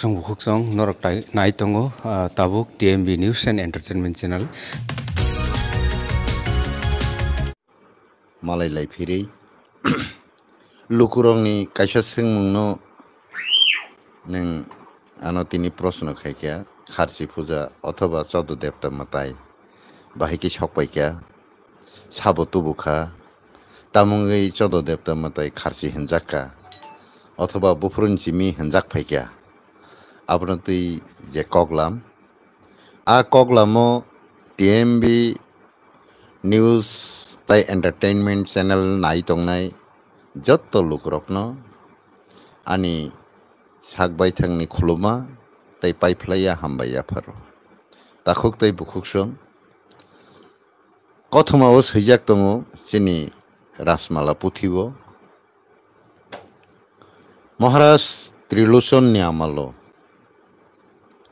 Song বুক সং নরক নাই নাইতঙ্গ তাবুক TMB news and entertainment channel মালাই লাইফেরই লুকুরংনি কাইসা সিং মুংনো নং আনো তিনি প্রশ্ন খাইকা খারচি পূজা অথবা চদ দেবতা মাতাই বাহিকি সকপাইকিয়া সাবতুবুখা তামুঙ্গই চদ দেবতা মাতাই খারচি হিনজাকা অথবা বুফরুঞ্চি চিমি হেঞ্জাক ফাইকা আপনার যে কগলাম আ কগলামও টিএমবি নিউজ তাই এন্টারটেইনমেন্ট চ্যানেল নাই তংনাই যত লোক রকন আনি সাক থাংনি খুলুমা তাই পাইফ্লাইয়া হামবাইয়া ফারো তাকুক তাই বুকুক বুকুকসং কথমাও সৈজাক দো চিনি রাসমালা পুথিব মহারাজ ত্রিলোচন নিয়ামালো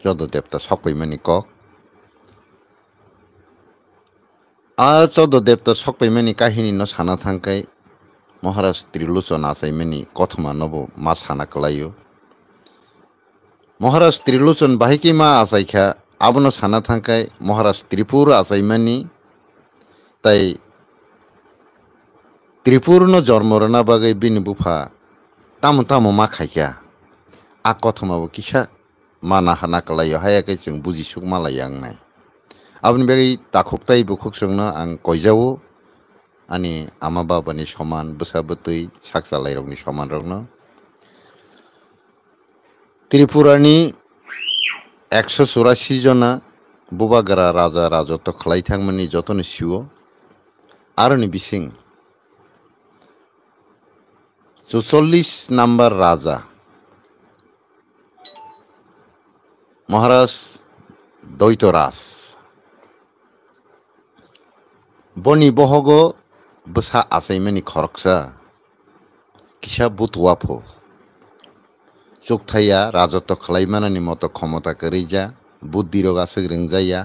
চন্দ্রদেবতা সকৈমানি কক আর চন্দ্রদেবতা সকৈমানি কাহিনী ন সানা থাকাই মহারাজ ত্রিলোচন আসাইমানি কথমা নব মা সানা কলাইও মহারাজ ত্রিলোচন বাহিকি মা আসাইখা আবনো সানা থাকাই মহারাজ ত্রিপুর আসাইমানি তাই ত্রিপুর্ণ জন্মরণা বাগৈ বিন বুফা tamo tamo ma khaikya a kothomabo kisa mana hana kalayo hayakai chung bujisuk malai angnai aboni bagui takhuktai bukhukjungno ang koijao ani ama babani soman bosabotui sakjalairokni somanrokno ত্রিপুরানি একশো চৌরাশি জনা বুবাগারা রাজা রাজত্ব খালাইথাংমাননি যতন সিও আরনি বিসিং চুচল্লিশ নাম্বার রাজা মহারাজ দ্বৈতরাজ বনি বহগ বসা আসাইমানি খরকসা কিসা বুতুয়াফ চোখ থাইয়া রাজত্ব খালাইমানানি মতো ক্ষমতা করেই যা রোগা গাছে রেঞ্জাইয়া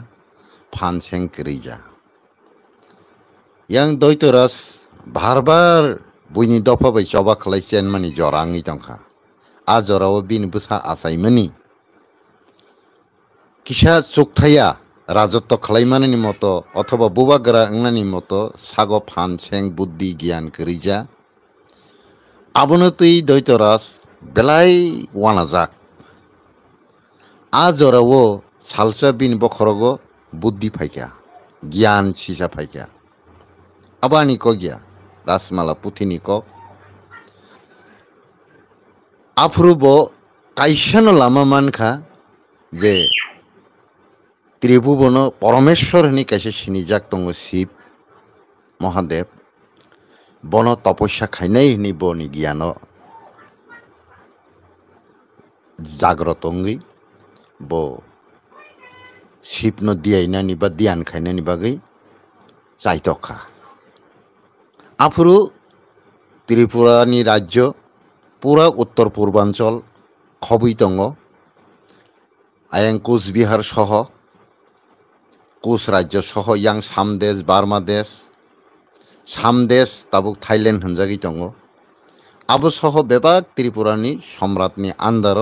ফান সেং করেই যা ইয়াং দ্বৈতরাজ বারবার বুইনি দফা बै চবা খালাই চেন মানি জরাঙি দংখা আ জরাও বিন বুসা আসাইমানি কিসা চুকথাইয়া রাজত্ব খালাইমানি মতো অথবা বুবা গ্রা ওংনানি মতো সাগ ফান সেং বুদ্ধি জ্ঞান করিজা আবনতই দৈতরাজ বেলাই ওয়ানা যাক আ জরাও সালসা বিন বখরগ বুদ্ধি ফাইকা জ্ঞান সিসা ফাইকা আবানি কগিয়া রাসমালা পুথিনিকক আফরুব কাইশানো লামা মানখা যে ত্রিভুবন পরমেশ্বর হেনি কেসে সিনি জাকতঙ্গ শিব মহাদেব বন তপস্যা খাইনাই হিনী বনি জ্ঞান জাগ্রতঙ্গি ব শিবন না নিবা দিয়ান খাইনা নিবাগৈ চাইতখা আফ্রু ত্রিপুরানী রাজ্য পুরা উত্তর পূর্বাঞ্চল খবিতঙ্গ আয়াং কুচবিহার সহ কোচ রাজ্য সহ ইয়াং সামদেশ বার্মাদেশ সামদেশ তাবুক থাইল্যান্ড হঞ্জাগি চঙ্গ আবু সহ বেবাক ত্রিপুরানি সম্রাটনি আন্দার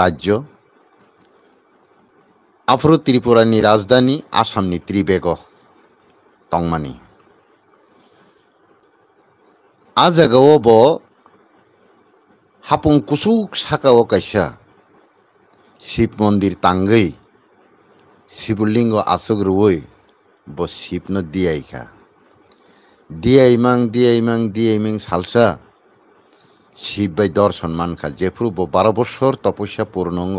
রাজ্য আফ্রো ত্রিপুরানি রাজধানী আসামনি ত্রিবেগ টংমানী 아자가오 보 하풍 구숙 사가오 가샤 শিবমন্দির তাঙ্গই শিবলিঙ্গ আসগর ওই ব শিব ন দিয়াই খা দিয়াই মাং দিয়াই মাং দিয়াই মাং সালসা শিব বাই দর্শন মান খা জেফরু ব বারো বছর তপস্যা পূর্ণঙ্গ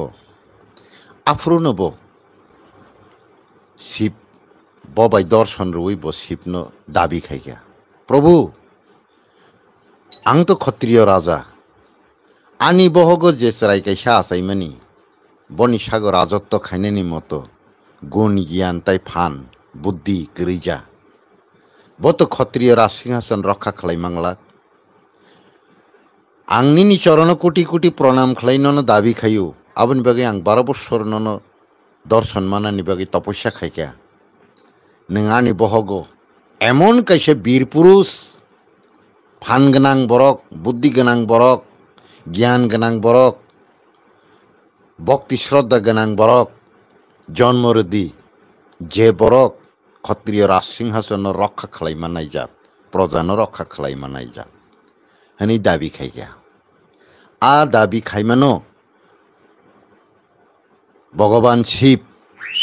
আফরু নব শিব বাই দর্শন রুই ব শিব ন দাবি খাইকা প্রভু আং তো ক্ষত্রিয় রাজা আনি বহগ যে চেরাইকাই সা আসাইমানি বনি সাগর রাজত্ব খাইনানি মতো গুণ জ্ঞান তাই ফান বুদ্ধি গ্রীজা বত ক্ষত্রিয় রাজ সিংহাসন রক্ষা খালাইমাংলা আংনি নি চরণ কোটি কোটি প্রণাম খালাইনন দাবি খাইও আবনি বাকি আং বারো বছর নন দর্শন মানানি বাকি তপস্যা খাইকা নি বহগ এমন কাইসে বীর পুরুষ ফান गोनां বরক বুদ্ধি गोनां বরক জ্ঞান गोनां বরক ভক্তি শ্রদ্ধা গোনাং বরক জন্মরদি যে বরক ক্ষত্রিয় রাজ সিংহাসন রক্ষা খালাই মানাই যাত প্রজানো রক্ষা খালাই মানাই যাত হানি দাবি খাই গা আ দাবি খাইমানো ভগবান শিব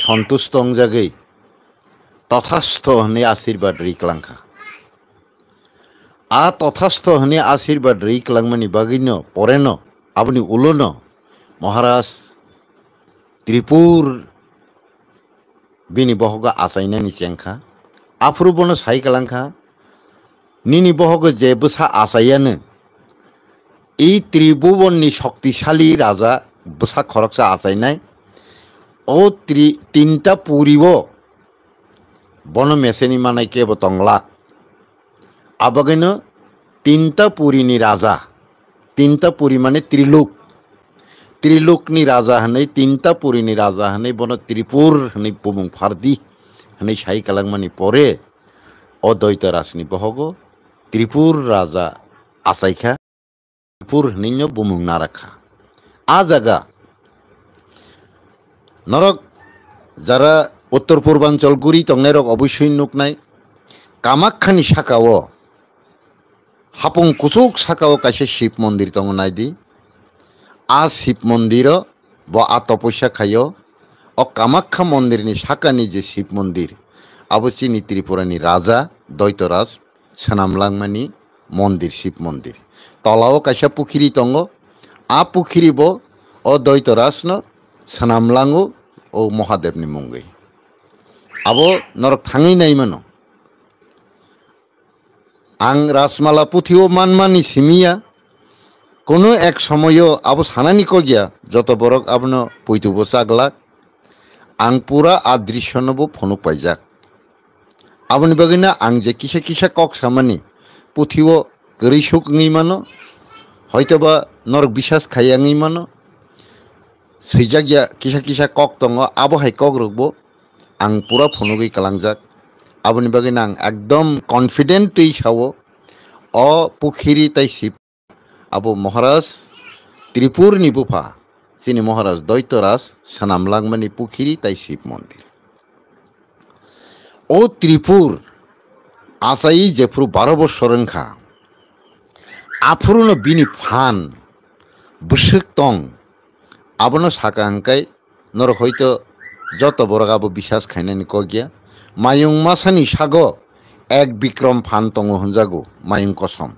সন্তুষ্ট অংজাগে তথাস্থ হনে আশীর্বাদ রিকলাঙ্কা આ તથાસ્થ હને આશીર્વાદ રહી કલાંગમાંની બાગીનો પરેનો આપની ઉલોનો મહારાજ Tripur bini bohoga asaina ni chengkha afru bono sai kalangkha nini bohoga jebusa asayane এই ত্রিভুবন নি শক্তিশালী রাজা বসা খরকসা আসাই নাই ও ত্রি তিনটা পুরিব বন মেসেনি মানাই কেব তংলাক আবগেন তিনটা পুরীনি রাজা তিনটা পুরী মানে ত্রিলোক ত্রিলোকনি রাজা হানে তিনটা পুরীনি রাজা হানে বন ত্রিপুর হানে বুমুং ফার্দি হানে সাই কালাংমানি পরে অদ্বৈত রাসনি বহগ ত্রিপুর রাজা আসাইখা ত্রিপুর নিঞ্জ বুমুং না রাখা আ জায়গা নরক যারা উত্তর পূর্বাঞ্চল গুড়ি তংনাইরক অবশ্যই নুক নাই কামাখ্যানি শাখাও হাপুং কুসুক সাকা ও কাছে শিব মন্দির তং দি আ শিব মন্দির ব আ তপস্যা খাইও অ কামাখ্যা মন্দির নি সাকা নি যে শিব মন্দির আবচিনি ত্রিপুরানি রাজা দৈতরাজ সানামলাংমানি মন্দির শিব মন্দির তলা ও কাইসা পুখিরি তঙ্গ আ পুখিরি ব অ দৈতরাজ ন সানামলাঙ্গ ও মহাদেব নি মুঙ্গই আবো নরক থাঙেই নাই মানো আং রাসমালা পুথিও মানমানি সিমিয়া কোনো এক সময়ও আবু সানানি কগিয়া যত বরক আপন পৈতুব চাগলাক আং পুরা আদৃশ্য নব ফনু যাক আপনি বাগিনা আং যে কিসে কিসে কক সামানি পুথিও গরি সুখ ইং মানো হয়তো বা নরক বিশ্বাস খাইয়া ইং মানো সেইজা গিয়া কিসা কিসা কক তঙ্গ আবহাই কক রকব আং পুরা ফনুগই যাক আপনি বাকি 낭 একদম কনফিডেন্ট তুই কনফিডেন্টই অ পুখিরি তাই শিব আবু মহারাজ ত্রিপুর নিপুফা চিনি মহারাজ দৈত্যরাজ সানামলাংমানি পুখিরি তাই শিব মন্দির ও ত্রিপুর আসাই জেফ্রু বারো বৎসরংখা আফরুন বিনি ফান বুসুক তং আবনো সাকাঙ্কাই নর হয়তো যত বড় আবু বিশ্বাস ক গিয়া মায়ং মাসানি সাগ এক বিক্রম ফান তঙ হনজাগো মায়ুং কসম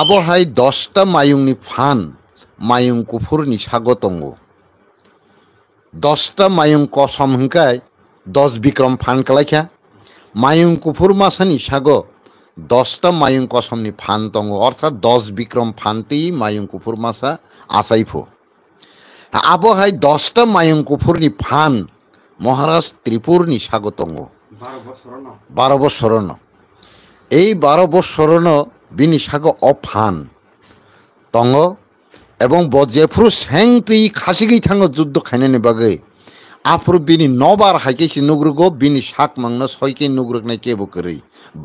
আবহাই দশটা মায়ুংনি ফান মায়ুং কুফুরনি সাগ তঙ্গ দশটা মায়ুং কসম হংকায় দশ বিক্রম ফান কালাইখা মায়ুং কুফুর মাসানি সাগ দশটা মায়ুং কসমনি ফান তঙ্গ অর্থাৎ দশ বিক্রম ফানটি মায়ুং কুফুর মাসা আসাইফো আবহাই দশটা মায়ুং কুফুরনি ফান মহারাজ ত্রিপুর্ণী স্বাগতঙ্গ বারো শরণ এই বারব শরণ বিনিসাগ অফান তঙ্গ এবং বজেফ্রু স্যাং তুই খাসি গিয়ে থাঙ্গ যুদ্ধ খাইনে নেবাগে আপ্রু বিনি নবার হাইকেছি নুগ্রুগ বিনি শাক মাংনা সৈকে নুগ্রুক নাই কেবো করি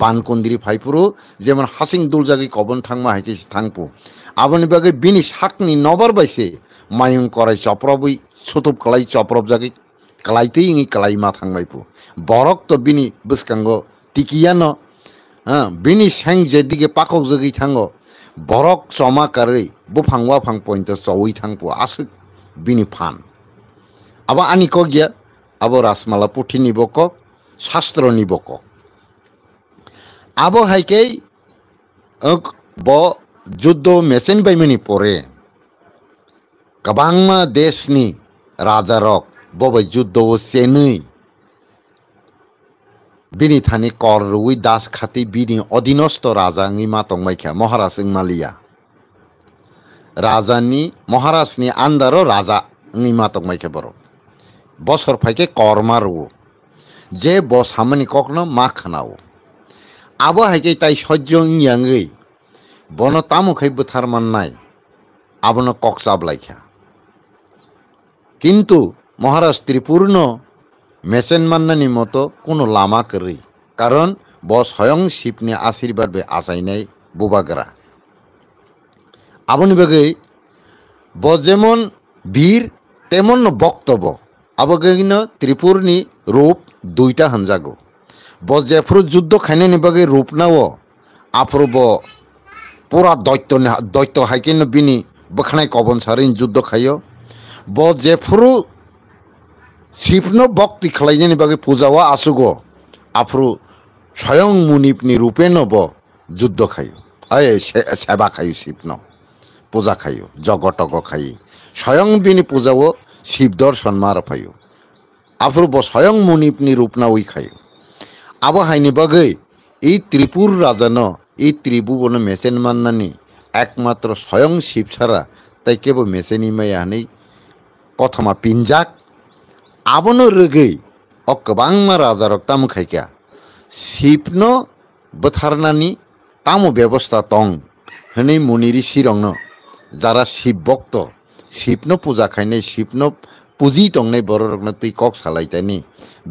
বানকন্দিরি ফাইপুরু যেমন হাসিং দুল দুলজাগি কবন থাংমা হাইকেছি থাংপু আবনি বাগে বিনি নি নবার বাইসে মায়ুং করাই চপ্রবই সুতুপ কলাই চপ্রব জাগি kalai ingi kalai ma thangmai pu borok to bini buskango tikiyano bini sang jedike pakok jogi thango borok choma kare bu phangwa phang point chawi thangpu asik bini phan aba ani ko gya abo rasmala puthi nibo kok শাস্ত্র নিব cock আবো হাইকেই ব যুদ্ধ machine বাইমিনি পরে গবাংমা দেশনি রাজা রক बबै bini thani kor rui das khati bini odinosto raja ngi matong maikha maharaj ing malia raja ni maharaj ni andaro raja ngi matong maikha boro বছর ফাইকে কর্মা রু যে বস হামানি কখনো মা খানাও আবো হাইকে তাই সহ্য ইয়াঙ্গই বন তামো খাইব থার মান নাই আবনো কক চাপ লাইখা কিন্তু মহারাজ ত্রিপূর্ণ মেসেন মান্নানি মতো কোনো লামা করি কারণ ব স্বয়ং শিবনি আশীর্বাদ আসাই নাই বুবাগরা আপনি বেগে ব যেমন বীর তেমন বক্তব্য আবগিন ত্রিপুরনি রূপ দুইটা হানজাগো ব জেফরু যুদ্ধ খাইনে নিবাগে রূপ নাও ব পুরা দৈত্য দৈত্য হাইকেন বিনি বখানায় কবন সারিন যুদ্ধ খাইও ব জেফরু शिवनो भक्ति खालायनायनि बागै फुजावा आसुगो आफ्रु स्वयं মুনিপনি रूपेन ब जुद्ध खायो ऐ सेवा खायो शिवनो पूजा खायो जग टग खायो स्वयं बिनि पूजावो শিব দর্শন মার পাইও আফরূপ স্বয়ং মুনিপনি রূপনা ওই খাইও আবো হাইনি বাগৈ এই ত্রিপুর রাজান এই ত্রিভুবন মেসেন মান্নানি একমাত্র স্বয়ং শিব ছাড়া তাই কেবল মেসেনি মেয়ে হানি কথমা পিঞ্জাক 아버노 르게 어끄방마라 아다럭 따무 খাইকা শিপন বথারনানি তামো ব্যবস্থা তং হেনে মুনিরি শিরং যারা শিব ভক্ত শিবন পূজা খাইনে শিবন পুজি টংনে বড় রকম তুই কক সালাইতানি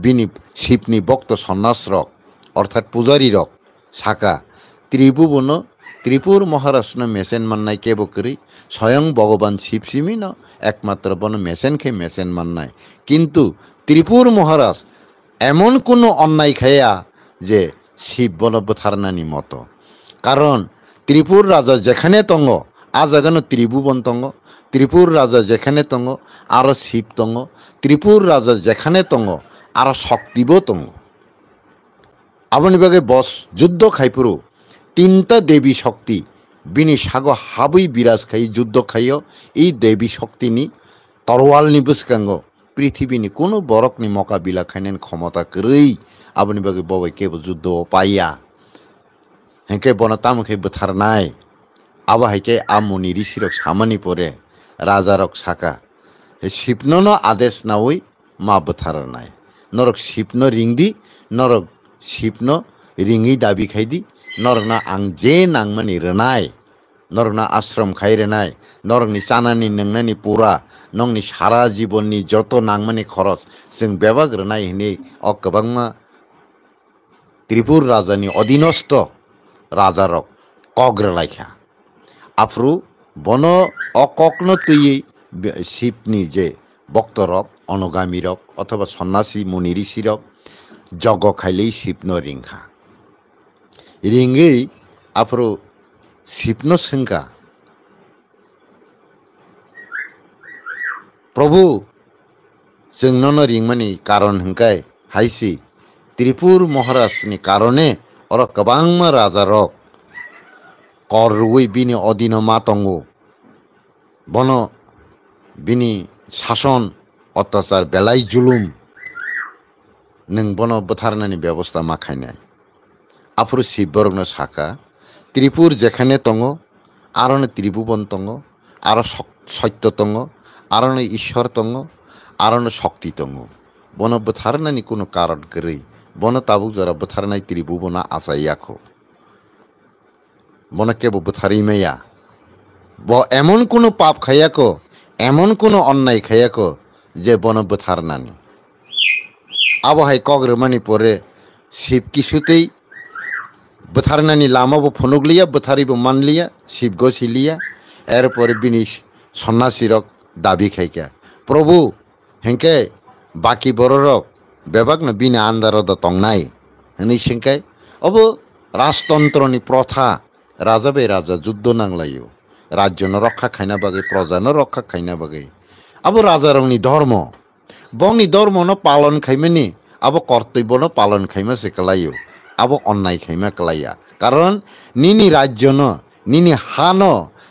বিনি শিবনি ভক্ত সন্ন্যাস রক অর্থাৎ পূজারী রক শাখা ত্রিভুবন ত্রিপুর মহারাষ্ট্র মেসেন মান্নায় কেব বকরি স্বয়ং ভগবান শিবসিমি ন একমাত্র বন মেসেন খে মেসেন মান্নায় কিন্তু ত্রিপুর মহারাজ এমন কোনো অন্যায় খেয়া যে শিব বলব থারনানি মতো কারণ ত্রিপুর রাজা যেখানে তঙ্গ আজ এখানে ত্রিভুবন তঙ্গ ত্রিপুর রাজা যেখানে তঙ্গ আর শিব তঙ্গ ত্রিপুর রাজা যেখানে তঙ্গ আর শক্তিব তঙ্গ আপনি বাগে বস যুদ্ধ খাইপুরু তিনটা দেবী শক্তি বিনি সাগ হাবই বিরাজ খাই যুদ্ধ খাইও এই দেবী শক্তি নি তরোয়াল নি বুসকাঙ্গ পৃথিবী নি কোনো বরক নি মোকাবিলা খাইনেন ক্ষমতা করেই আপনি বাকি ববাই কেব যুদ্ধ পাইয়া হেঁকে বনতাম খেব থার নাই আবা হাইকে আমনি ঋষিরক সামানি পরে রক সাকা হে শিবনন আদেশ না ওই মা বথার নাই নরক শিবন রিং দি নরক শিবন রিঙি দাবি খাই দি नरगना आं जे नांमनि रोनाय नरगना आश्रम खाइरेनाय नरगनि सानानि नोंनानि पुरा नंनि सारा जिबननि जत नांमनि खरस जों बेबाग्रोनाय हिनै अ गोबांमा त्रिपुर राजानि अधीनस्थ राजा रक कग्रोलायखा आफ्रु बन अकग्न तुयै শিবনি যে বক্তরক অনুগামীরক অথবা সন্ন্যাসী মুনি ঋষিরক জগ খাইলেই শিবন রিংখা રિંગઈ આપણો શિપનો શંકા પ્રભુ જંગનો રિંગમાની કારણ હંકાય હાઈસી ત્રિપુર મહારાજની કારણે ઓર કબાંગમાં રાજા રોક কর রুই বিনি অধীন মাতঙ্গ বন বিনি শাসন অত্যাচার বেলাই জুলুম নং বন বথারনানি ব্যবস্থা মাখায় নাই আপুর শিববরগ্ন শাখা ত্রিপুর যেখানে তঙ্গ আর ত্রিভুবন তঙ্গ আরো সত্যতঙ্গ আর ঈশ্বর তঙ্গ আর শক্তি তঙ্গ বন বথারনানি কোনো কারণ গেরই বন তাবুক যারা বথারনাই ত্রিভুবনা আসাইয়াখো বনকে বথারি মেয়া ব এমন কোনো পাপ খাইয়াকো এমন কোনো অন্যায় খাইয়াকো যে বন বথারনানি আবহাই কগ্রমানি পরে শিব কিছুতেই बुथारनायनि लामाबो फनग्लिया बुथारिबो শিব শিবগো সিলিয়া এরপরে বিনি সন্ন্যাসীরক দাবি খাইকা প্রভু হেঁকে বাকি বড়রক বেবাক না বিনা দতং নাই হনি সেঙ্কাই অব রাজতন্ত্র নি প্রথা রাজা বে রাজা যুদ্ধ নাংলাইও ন রক্ষা খাইনা বাগে ন রক্ষা খাইনা বাগে আবো রাজারংনি ধর্ম বংনি ধর্ম ন পালন খাইমেনি আবো কর্তব্য ন পালন খাইমা সেকালাইও अब अन्याय छैमा कलैया कारण निनी राज्य न निनी हा न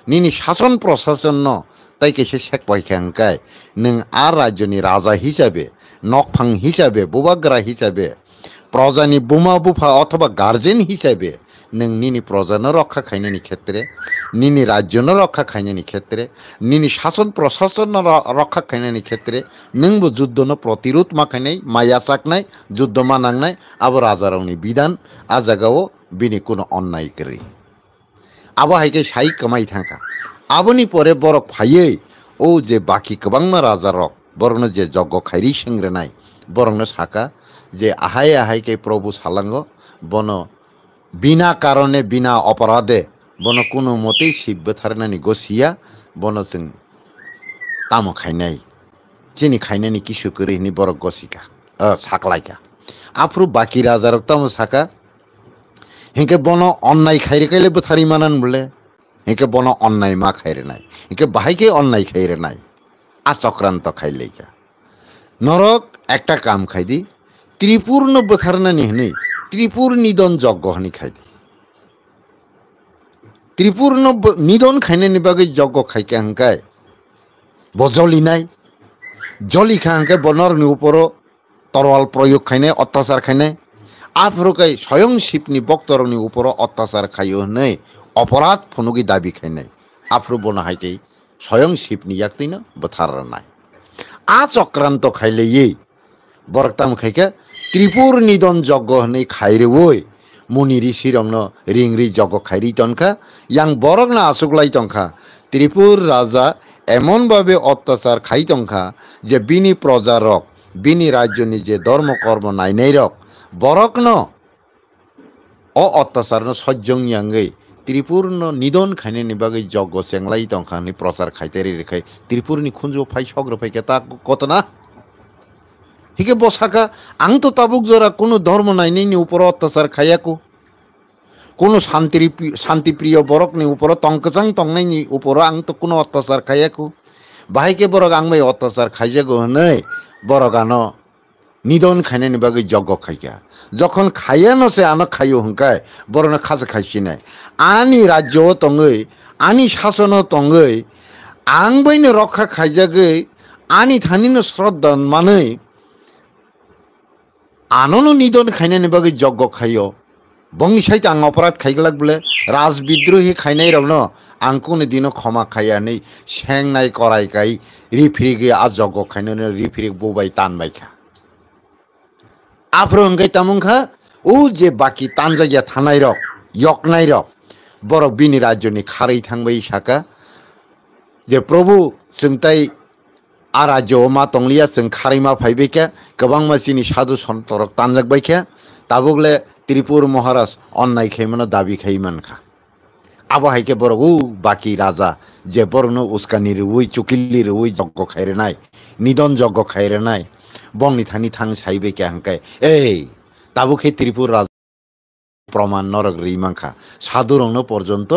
निनी शासन प्रशासन न তাইকে সে শেখ পাইখাঙ্কায় नों आर राज्यनि राजा हिसाबै नखफां हिसाबै बबा गोरा हिसाबै প্রজানি বোমা বুফা অথবা গার্জেন হিসাবে নং নিনি প্রজানো রক্ষা খাইনানি ক্ষেত্রে নিনি রাজ্যনো রক্ষা খাইনানি ক্ষেত্রে নিনি শাসন প্রশাসন রক্ষা খাইনানি ক্ষেত্রে নংবো যুদ্ধনো প্রতিরোধ মাখাইনাই মায়া নাই যুদ্ধ মা নাং মানাংনাই আবার আজারাউনি বিধান আজাগাও বিনি কোনো অন্যায় করি আবো হাইকে সাই কামাই থাকা আবনি পরে বরক ফাইয়ে ও যে বাকি কবাংমা রাজা রক বরং যে যজ্ঞ খাইরি সেংরে নাই বরং সাকা যে আহাই আহাই কে প্রভু সালাঙ্গ বন বিনা কারণে বিনা অপরাধে বন কোনো মতেই শিব্য থারেনানি গসিয়া বন जों তামো খাইনাই চিনি খাইনানি কিছু করে হিনি বড় গসিকা সাকলাইকা আফ্রু বাকি রাজারক তাম সাকা হিঁকে বন অন্যায় খাইরে কাইলে বুথারি মানান বলে হিঁকে বন অন্যায় মা খাইরে নাই হিঁকে বাহাইকে অন্যায় খাইরে নাই চক্রান্ত খাইলেইকা নরক একটা কাম খাই দিই त्रिपुर न बखार्ना नि हुने त्रिपुर निधन जग हने खाइदे त्रिपुर न निधन खाइने नि बागै जग खाइके हांकाय बजलिनाय জলিখা হাঁকে বনর উপর তরল প্রয়োগ খাইনে অত্যাচার খাইনে আফ্রকাই স্বয়ং শিবনি বক্তরনি উপর অত্যাচার খাইও নেই অপরাধ ফনুগি দাবি খাই নাই আফ্রু বন হাইকে স্বয়ং শিবনি ইয়াকতিন বথার নাই আ চক্রান্ত খাইলে ইয়ে বরকতাম খাইকে ত্রিপুর নিদন যজ্ঞ হনি খাইরে ওই মুনি ঋষি রংন রিংরি যজ্ঞ খাইরি তনখা ইয়াং বরক না আসুকলাই তংখা ত্রিপুর রাজা এমনভাবে অত্যাচার খাই তংখা যে বিনি প্রজা রক বিনি রাজ্য নিজে ধর্ম কর্ম নাই নাই রক বরক ন অত্যাচার ন সজ্জং ইয়াঙ্গই ত্রিপুর নিদন খাইনে নিবাগে যজ্ঞ চেংলাই তংখানি প্রচার খাইতে রে রেখাই নি খুঞ্জ ফাই সগ্র ফাইকে তা কত না হিকে বসাকা আং তো তাবুক জরা কোনো ধর্ম নাই নেই উপর অত্যাচার খাইয়াকু কোনো শান্তির শান্তিপ্রিয় বরক নেই উপর তঙ্কচাং তংনাই নি উপর আং তো কোনো অত্যাচার খাইয়াকু বাহাইকে বরক আং ভাই অত্যাচার গো খাইয়াগো বরক আন নিদন খাইনাইনি বাকে যজ্ঞ খাইকা যখন খাইয়া নসে আন খাইও হংকায় বরণ খাসা খাইছি নাই আনি রাজ্য তঙ্গই আনি শাসন তঙ্গই আং আংবাইনো রক্ষা খাইজাগৈ আনি থানিনো শ্রদ্ধা মানে আনন নিদন খাইনে নিবাগে যজ্ঞ খাইও বংশাইতে আং অপরাধ খাইগলাক বলে রাজ বিদ্রোহী খাইনাই রব ন আংকুন দিন ক্ষমা নেই সেং নাই খাইয়ানি সেংনাই রিফিরি রিফিরিগে আজ যজ্ঞ খাইনে রিফিরিগ বৌবাই তানবাইখা আফ্র অঙ্গাই তামুংখা ও যে বাকি তানজাগিয়া থানাই রক নাই রক বড় বিনি রাজ্যনি খারাই থাংবাই সাকা যে প্রভু চিন্তাই আর jo ma tonglia sung খারিমা ma phai be kya kabang ma sini sadhu son ত্রিপুর মহারাজ অন্যায় খাই মানে দাবি খাই মান খা আবো বড় উ বাকি রাজা যে বরং উস্কানি রুই চুকিল্লি রুই যজ্ঞ খাইরে নাই নিদন যজ্ঞ খাইরে নাই বংনি থানি থাং সাইবে কে হাঙ্কায় এই তাবু খে ত্রিপুর রাজা প্রমাণ নরক রিমাংখা সাধু রংন পর্যন্ত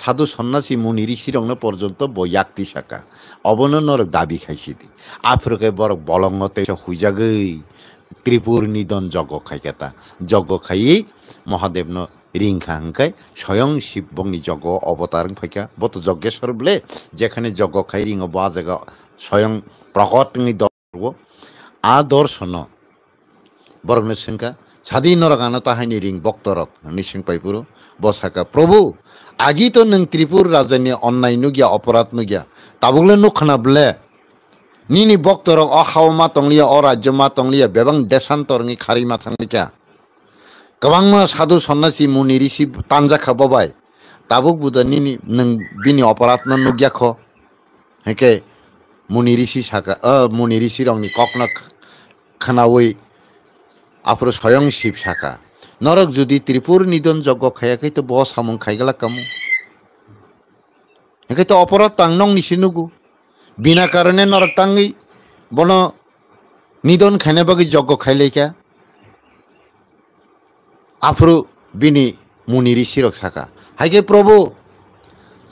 সাধু সন্ন্যাসী মুনি ঋষির ঋষিরঙ্গ পর্যন্ত বৈয়াক্তি শাখা অবননর দাবি খাইছি দি আফ্রিকায় বড় বলঙ্গতে হুইজাগই ত্রিপুর নিদন যজ্ঞ খাইকেতা যজ্ঞ খাইয়ে মহাদেব রিংখা হাঙ্কায় স্বয়ং শিববঙ্গী যজ্ঞ অবতার ফাইকা বত যজ্ঞেশ্বর বলে যেখানে যজ্ঞ খাই রিং বা জায়গা স্বয়ং প্রকট দর্ব আ দর্শন সংখ্যা স্বাধীনর গান তাহাইনি রিং বক্তরক নিসিং পাইপুরু বসাকা প্রভু আগি তো নিং ত্রিপুর রাজানি অন্যায় নুগিয়া অপরাধ নুগিয়া তাবুকলে নুখনা বলে নিনি বক্তরক অখাও মা তংলিয়া অরাজ্য মা তংলিয়া বেবাং দেশান্তরঙি খারি মা থাংলিকা গোবাংমা সাধু সন্ন্যাসী মুনি ঋষি তানজাখা ববাই তাবুক বুদা নিনি অপরাধ না নুগিয়াখ হেঁকে মুনি ঋষি সাকা মুনি ঋষি রংনি ককনা আফর স্বয়ং শিব শাখা নরক যদি ত্রিপুর নিধন যজ্ঞ খাইয়া খাইতে ব সামং খাইগেলা কামু এখাইতে অপরাধ তাংনং নিশিনুগু বিনা কারণে নরক তাঙ্গি বন নিধন খাইনে বাকি যজ্ঞ খাইলেকা আফ্রু বিনি মুনি ঋষিরক শাখা হাইকে প্রভু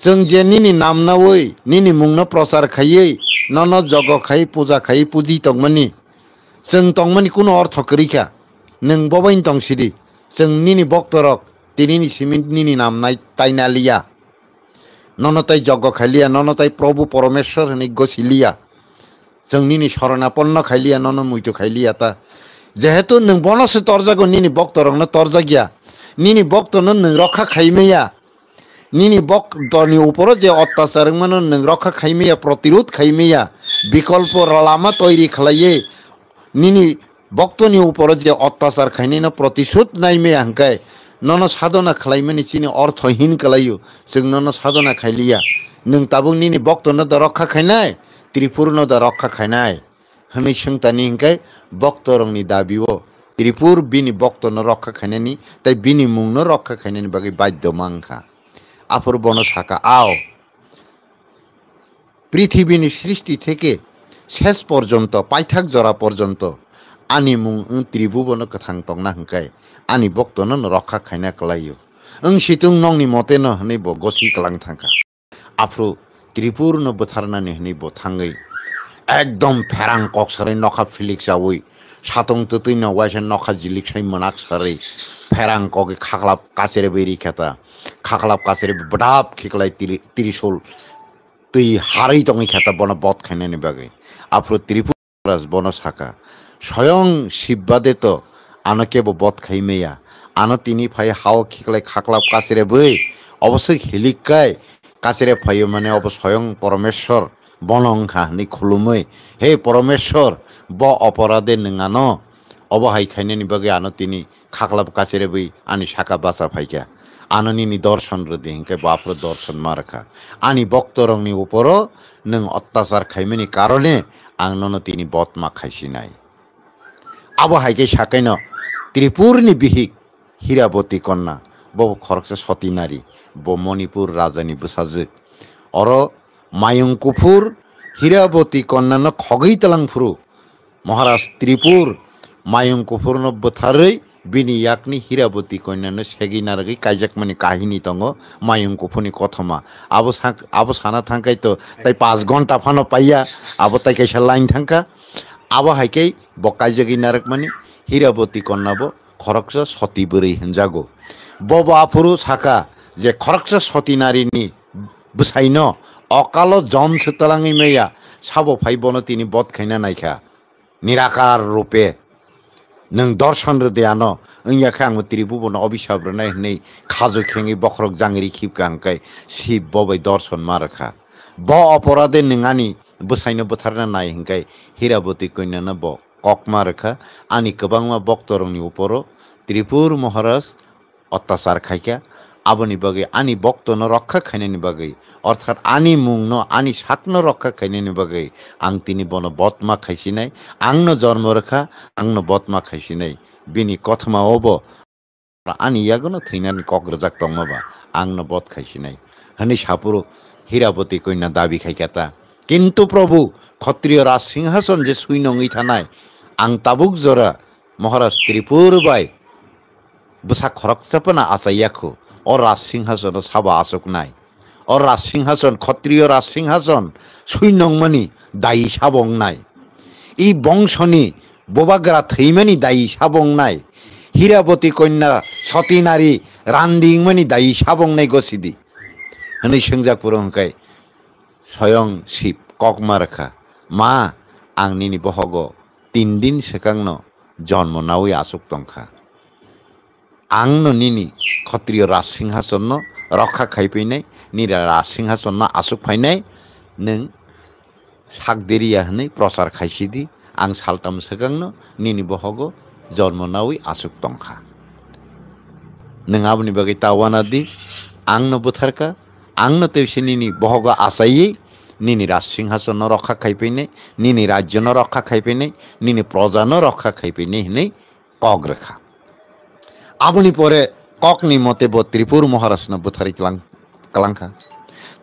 যেন जों जे निनि नामनावै निनि मुंनो प्रसार खायै न न जग খাই পূজা খাই পুজি तंमनि जों तंमनि कुन अर्थ करिखा नोंबोबैन दंसिदि जोंनिनि भक्तरक तिनिनि सिमिन्टनिनि नामनाय ताइनालिया ননতাই যজ্ঞ খাইলিয়া ননতাই প্রভু পরমেশ্বর নিজ্ঞ সিলিয়া জংনিনি শরণাপন্ন খাইলিয়া নন মুইতো খাইলিয়া তা যেহেতু নং বনসে তরজাগো নিনি বক্ত তরজা গিয়া তরজাগিয়া নিনি বক্ত নং রক্ষা খাইমেয়া নিনি বক্তনি উপর যে অত্যাচার মানে নং রক্ষা খাইমেয়া প্রতিরোধ খাইমেয়া বিকল্প লামা তৈরি খালাইয়ে নিনি ભક્તોની ઉપર જે અત્યાચાર ખાઈને પ્રતિશોધ નાઈમે હાંકાય નન સાધના ખાલાઈમે ચીને અર્થહીન કલાયું સિંગ નન સાધના ખાઈ લિયા નંગ તાબુંગ ની ભક્ત ન તો રક્ષા ખાઈનાય ત્રિપુર ન તો રક્ષા ખાઈનાય હમી સિંગ તાની હિંકાય ભક્ત રંગની દાબીઓ ত্রিপুর বিনি বক্তন রক্ষা খাইনি তাই বিনি মুগ্ন রক্ষা খাইনি বাকি বাধ্য মাংখা আপর বন শাখা আও পৃথিবীনি সৃষ্টি থেকে শেষ পর্যন্ত পাইথাক জরা পর্যন্ত ani mung ung tribu bono kathang tongna hingkai ani bokto no rokha khaina kalayo ung situng nong ni mote no hni bo gosi kalang thangka afro tripur no botharna ni hni bo thangai একদম ফেরাং cock সারে নখা ফিলিক্স আবই সাতং তো তুই নগাইছে নখা জিলিক সাই মনাক সারে ফেরাং ককে খাকলাপ কাচের বেরি খেতা খাকলাপ কাচের বডাপ খিকলাই তিরিশোল তুই হারেই তঙি খেতা বন বত খাইনে নিবাগে আফ্রো ত্রিপুর বন শাখা স্বয়ং শিববাদে তো আনকে বধ খাই মেয়া আন তিনি ফাই হাও খিকলে খাকলাপ কাছে বই অবশ্যই হিলিকায় কাছে ফাই মানে অব স্বয়ং পরমেশ্বর বনং হাহনি খুলুমৈ হে পরমেশ্বর ব অপরাধে নঙানো অবহাই খাইনি নিবাগে আন তিনি খাকলাপ কাছে বই আনি শাখা বাসা ফাইকা আননি নি দর্শন রদি হিংকে বাপর দর্শন মারখা আনি বক্ত রং উপরও নং অত্যাচার খাইমেনি কারণে আংন তিনি বদমা খাইছি নাই আবহাইকে সাকাইন ত্রিপুরনি বিহিক হীরাবতী কন্যা বব খরকসে সতী নারী ব মণিপুর রাজধানী বসাজু অর মায়ং মায়ঙ্কুফুর হীরাবতী কন্যা ন খগৈ ফুরু মহারাজ ত্রিপুর মায়ঙ্কুফুর নব্বথারৈ বিনি ইয়াকনি হীরাবতী কন্যানো সেগিনারগি কাইজাকমানি কাহিনী তঙ্গ মায়ঙ্কুফুনি কথমা আবো আবো সানা থাঙ্কাই তো তাই পাঁচ ঘন্টা ফানো পাইয়া আবো তাই কেসা লাইন থাঙ্কা আব হাইকেই বকাই জগি নারক মানে হীরাবতী কন্যাব খরকস সতী বরী হেঞ্জাগো বব আফুরু সাকা যে খরকস সতী নারীনি বুসাইন অকাল জন সেতলাঙি মেয়া সাব ফাইবন তিনি বদ খাইনা নাইখা নিরাকার রূপে নং দর্শন দেয়ান ইয়াকে আঙ ত্রিভুবন অভিশাপ রায় খাজু খেঙি বখরক জাঙিরি খিপকা আঙ্কাই শিব ববাই দর্শন মারখা ব অপরাধে নিঙানি বসাইনো বুথারনা নাই হিংকাই হীরাবতী কন্যানা ব ককমা রেখা আনি কবাংমা বক্তরংনি উপর ত্রিপুর মহারাজ অত্যাচার খাইকা আবনি বগে আনি বক্তন রক্ষা খাইনি বগে অর্থাৎ আনি মুংন আনি সাকন রক্ষা খাইনি বগে আং তিনি বন বতমা খাইছি নাই আংন জন্ম রেখা আংন বতমা খাইছি নাই বিনি কথমা অব আনি ইয়াগন থৈনানি কক্রজাক তংমাবা আংন বত খাইছি নাই হানি সাপুরো হীরাবতী কন্যা দাবি খাইকাতা কিন্তু প্রভু ক্ষত্রিয় রাজ সিংহাসন যে সুইনঙ্গি থানায় আং তাবুক জরা মহারাজ ত্রিপুর বাই বসা খরকচাপনা আসাইয়াখো ও রাজ সিংহাসন সাবা আসক নাই ও রাজ সিংহাসন ক্ষত্রিয় রাজ সিংহাসন সুইনংমনি দায়ী সাবং নাই ই বংশনি বোবাগ্রা থৈমানি দায়ী সাবং নাই হীরাবতী কন্যা সতী নারী রান্দিংমানি দায়ী সাবং নাই গসিদি होनैसोंजा कुरंखाय শিব ককমা রেখা মা आंनिनि বহগ তিন দিন সেকাংন জন্ম নাওই আসুক তংখা আংন নিনি ক্ষত্রিয় রাজ সিংহাসন রক্ষা খাইফাইনাই নি রাজ সিংহাসন আসুক ফাইনাই নং সাকদেরিয়া হनै প্রচার খাইসিদি आं सालथाम सिगांनो निनिबो हगो जन्मनावै आसुक दंखा नोंहाबोनि बागै टावाना দি आंनो বুথারকা आङ्गतेसिनी बहग आशाई নিনি রাজ সিংহাসন রক্ষা খাইপে নেই নিনি রাজ্য ন রক্ষা খাইপে নেই নিনি প্রজা ন রক্ষা খাইপে নেই হিনে কক রেখা আপনি পরে কক নি মতে ব ত্রিপুর মহারাজ বুথারি কালাঙ্কা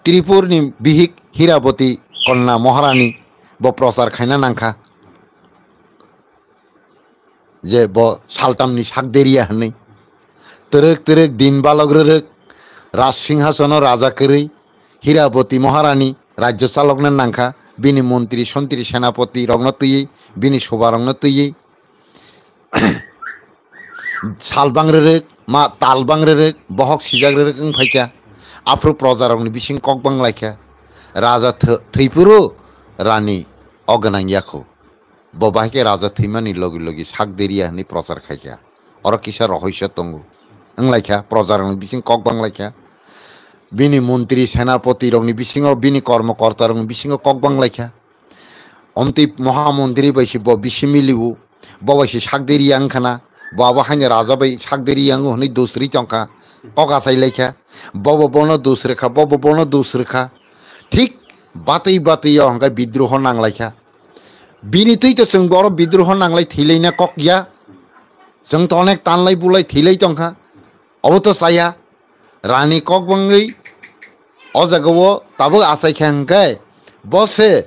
ত্রিপুর নি বিহিক হীরাবতী কন্যা মহারানী ব প্রচার খাইনা নাংখা যে ব সালতামনি শাক দেরিয়া হানি তরেক তরেক দিন বালক রেক রাজ সিংহাসন রাজাকেরই হীরাবতী মহারানী রাজ্য চালকনের নাংখা বিনি মন্ত্রী সন্ত্রী সেনাপতি রগ্নতুই বিনি শোভা রগ্নতুই সালবাংরে রেক মা তালবাংরে রেক বহক সিজাগরে রেক ফাইকা আফ্রো প্রজারগ্নি বিশিং ককবাং লাইকা রাজা থৈপুরো রানী অগনাঙ্গিয়াখো ববাহকে রাজা থৈমানি লগে লগি সাকদেরিয়া হনি প্রচার খাইকা অর কিসা রহস্য তঙ্গু ওং লাইকা প্রজারগ্নি বিসিং ককবাং লাইকা বিনি মন্ত্রী সেনাপতি রঙনি বিসিংহ বিনি কর্মকর্তা রঙ বিসিংহ ককবাং লাইখা অন্তি মহামন্ত্রী বৈশি ব বিসি মিলিগু ববাইসি সাকদেরি আংখানা বাবা হাইনে রাজা বাই সাকদেরি আং হনি দোসরি চঙ্কা ককা চাই লাইখা বব বন দোষ রেখা বব বন দোষ রেখা ঠিক বাতেই বাতেই অহংকার বিদ্রোহ নাংলাইখা বিনিতেই তো जों বড় বিদ্রোহ নাংলাই থিলেই না কক গিয়া जों তো অনেক টানলাই বুলাই থিলেই তঙ্কা অবত চাইয়া রানী কক ককবঙ্গই o jagao tabuk asai khangkai bose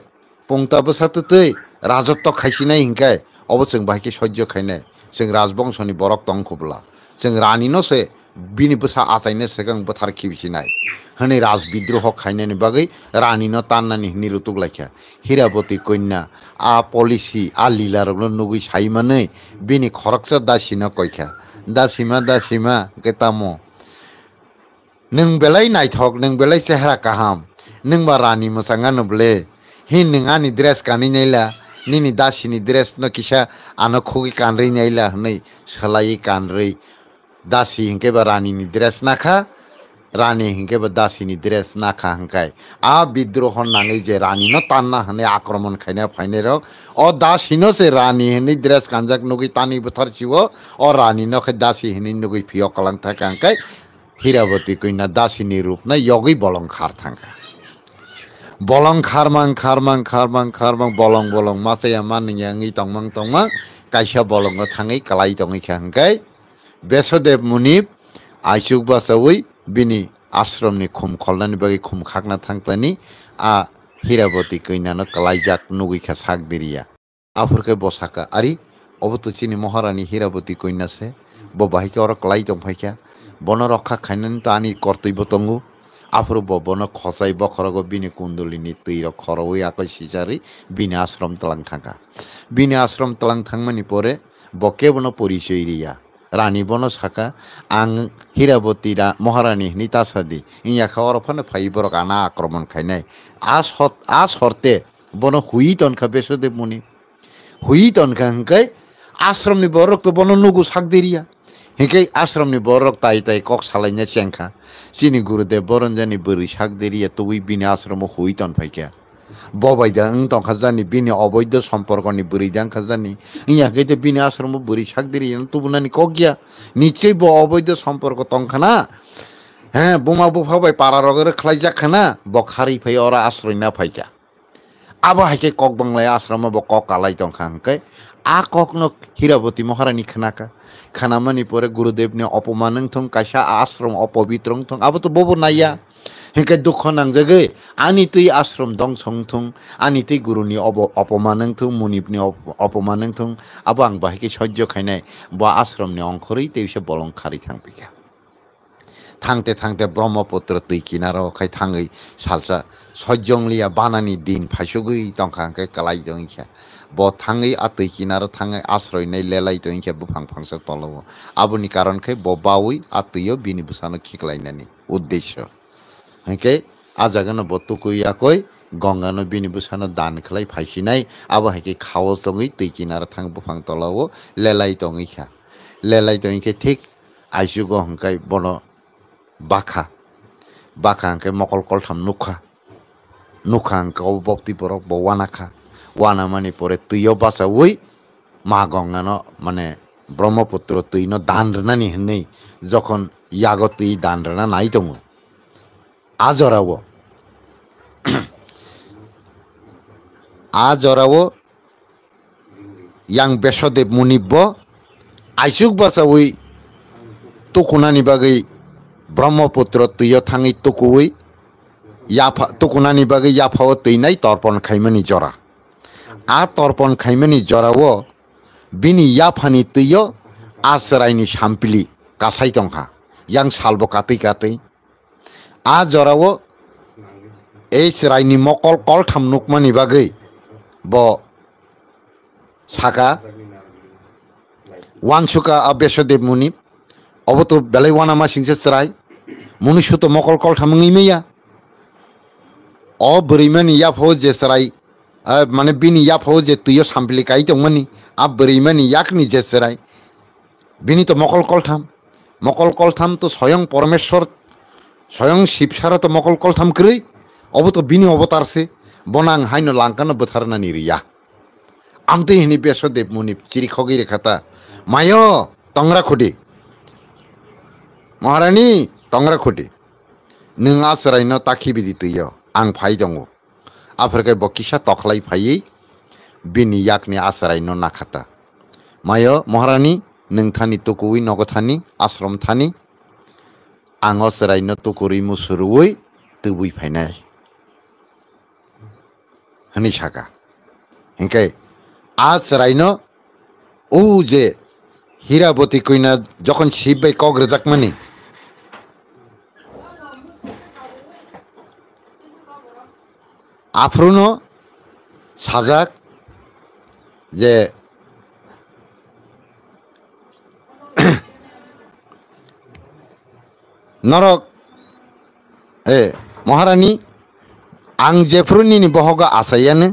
pongta bosate tei rajotto khaisinai hingkai obo chung bahike sojjo khainai chung rajbongshoni borok tong khubla chung rani no se bini busa asaine sekang bothar khibisinai হনে রাজ বিদ্রোহ খাইনে বাগৈ রানী ন তান্নানি হিনি ঋতুক লাইখা হীরাবতী কন্যা আ policy আ লীলা রগ্ন নুগুই সাইমানে বিনি খরকচা দাসি ন কইখা দাসিমা দাসিমা কেতামো नों बेलाय नायथक नों बेलाय सेहरा काहाम नोंबा रानी मोसाङा नुब्ले हि नोंहा नि ड्रेस कानिनायला निनि दासिनि ड्रेस न किसा आनो खुगि कानरैनायला हनै सोलायै कानरै दासि रानी नि ड्रेस नाखा रानी बा हिंकेबा नि ड्रेस नाखा हंकाय आ विद्रोह होननानै जे रानी न तान्ना हने आक्रमण फाइने फायनाय ओ अ दासिनो से रानी हिनि ड्रेस कानजाक नुगै तानि ओ रानी रानि नखै दासि हिनि नुगै फियो कलां थाखा हंकाय হীরাবতী কইনা দাসিনী রূপ না ইয়গই বলং খার থাঙ্গা বলং খারমাং খারমাং খারমাং খারমাং বলং বলং মাসাইয়া মানিয়াঙি টংমাং টংমাং কাইসা বলং থাঙি কালাই টঙি খাঙ্কাই বেসদেব মুনিব আইসুক বাসাউই বিনি আশ্রমনি খুম খলনানি বাকি খুম খাকনা থাকতানি আ হীরাবতী কইনানো কালাই যাক নুগুইখা সাক দিরিয়া আফুরকে বসাকা আরি অবতো চিনি মহারানী হীরাবতী কইনাছে ববাহিকে বাহিকা কলাই কালাই টংফাইকা বন রক্ষা খাইনানি তো আনি কর্তব্য তঙ্গু আফর বন খসাই বখরগ বিনে কুন্দলিনী তৈর ওই আকই সিচারি বিনে আশ্রম তলাং থাকা বিনে আশ্রম তলাং থাকমানি পরে বকে বন পরিচয় রিয়া রানী বন শাখা আং হীরাবতী মহারানী তাসাদি ইয়া খাওয়ার ফানে ফাইবরক আনা আক্রমণ খাইনাই আ সত আ শর্তে বন হুই তনখা বেশদেব মুনি হুই তনখা হাঙ্কাই আশ্রম নি নিবরক তো বন নুগু শাক দেরিয়া हिकै आश्रमनि बरक ताय ताय कक सालायना चेंखा सिनि गुरुदेव बरनजानि बोरै सागदेरिया तबै बिनि आश्रमाव हयै तनफायखा बबायदा ओं दंखाजानि बिनि अबैध सम्पर्कनि बोरै दांखाजानि इयाखैदे बिनि आश्रमाव बोरै सागदेरिया तबुनानि कक गैया निश्चय ब अबैध सम्पर्क दंखाना হ্যাঁ বোমা বোফাবাই পাড়া রগের খেলাই যাখানা ব খারি ফাই ওরা আশ্রয় না ফাইকা আবো হাইকে কক বাংলায় আশ্রম ব কক আলাই দংখা হাঙ্কাই આ કોકનો હીરાવતી મહારાણી ખનાકા ખાનામાની પરે ગુરુદેવને અપમાનંગ થમ કાશા આશ્રમ અપવિત્રંગ થંગ આવો તો બોબો નાયા હેંકે દુઃખ નાંગજગે આની તે આશ્રમ દંગ સંગ થંગ આની તે ગુરુની અપમાનંગ થંગ મુનિપની અપમાનંગ થંગ આબો આંગ બાહીકે સહ્ય ખાઈને બા આશ્રમને અંખરઈ તે વિશે બળંગ ખારી થાંગ પીખા থাংতে থাংতে ব্রহ্মপুত্র তুই কিনার খাই থাঙই সালসা সজ্জংলিয়া বানানি দিন ফাঁসুগুই তংখাংকে কালাই দংখ্যা ব থাঙै আतै किनारो थाङै आश्रयनै लेलायदो हिंखे बुफां फांसे तलबो आबुनि कारणखै ब बावै आतैयो बिनि बुसानो खिख्लायनायनि उद्देश्य हिंखे आजागोनो ब तुकुयाखै গঙ্গানো বিনি বুসানো দান খেলাই নাই আবো হাইকে খাও তঙই তৈ কিনারা থাং বুফং তলব লেলাই তঙই খা লেলাই তঙিকে ঠিক আইসু গহংকাই বন বাখা বাখা হাঁকে মকল কলথাম নুখা নুখা হাঁকে অবক্তিপরক বওয়া নাখা ওয়ানা মানি পরে তুইও বাসা ওই মা গঙ্গানো মানে ব্রহ্মপুত্র তুই ন দান নি নেই যখন ইয়াগ তুই দান রানা নাই তঙ আজরাব আজরাব ইয়াং বেশদেব মুনিব্য আইসুক বাসা ওই তুকুনা বাগৈ ব্রহ্মপুত্র তুইও থাঙি তুকুই ইয়াফা তুকুনা বাগৈ ইয়াফাও তুই নাই তর্পণ খাইমানি জরা ಆ ತರ್ಪನ್ ಖೈಮನಿ ಜರಾವ ಬಿನಿ ಯಾಫಾನಿ ತೈಯೋ ಆಸರಾಯ್ನಿ ಸಾಂಪಿಲಿ ಕಾಸಾಯ್ ತಂಖಾ yang salbo katui katui. A jorawo ei serai ni mokol kol tham nukmani bagai bo saka wansuka abyasadev muni oboto belai wanama singse serai munishu to mokol kol tham ngi meya o brimani ya pho je serai মানে bini yap ho je tu yo sampli kai te mani ab beri mani yak ni je serai bini to mokol kol tham mokol kol tham to স্বয়ং পরমেশ্বর স্বয়ং শিব সারা তো মকল call থাম করে of তো বিনি অবতার সে বনাং হাইন লাঙ্কান বথার না নিরিয়া আমতে হিনি বেশ দেব মুনি চিরি খগি রেখাতা মায় টংরা খুটি মহারানী টংরা খুটি নং আসরাইন তাকি বিদি তুই আং ফাই দঙ্গ 아프리카의 먹기샤 떡라이 파이 비니 약니 아스라이노 나카타 마요 모하라니 능타니 또구이 너거타니 아스롬타니 앙어스라이노 또구리 무스루이 뜨부이 파이나이 하니 샤가 그러니까 아스라이노 오제 হীরাবতী কইনা যখন শিব ভাই কগ্রে যাক মানে আফরুনও সাজাক যে নরক এ মহারানী আং জেফ্রুনিনি বহগ আসাইয়ানো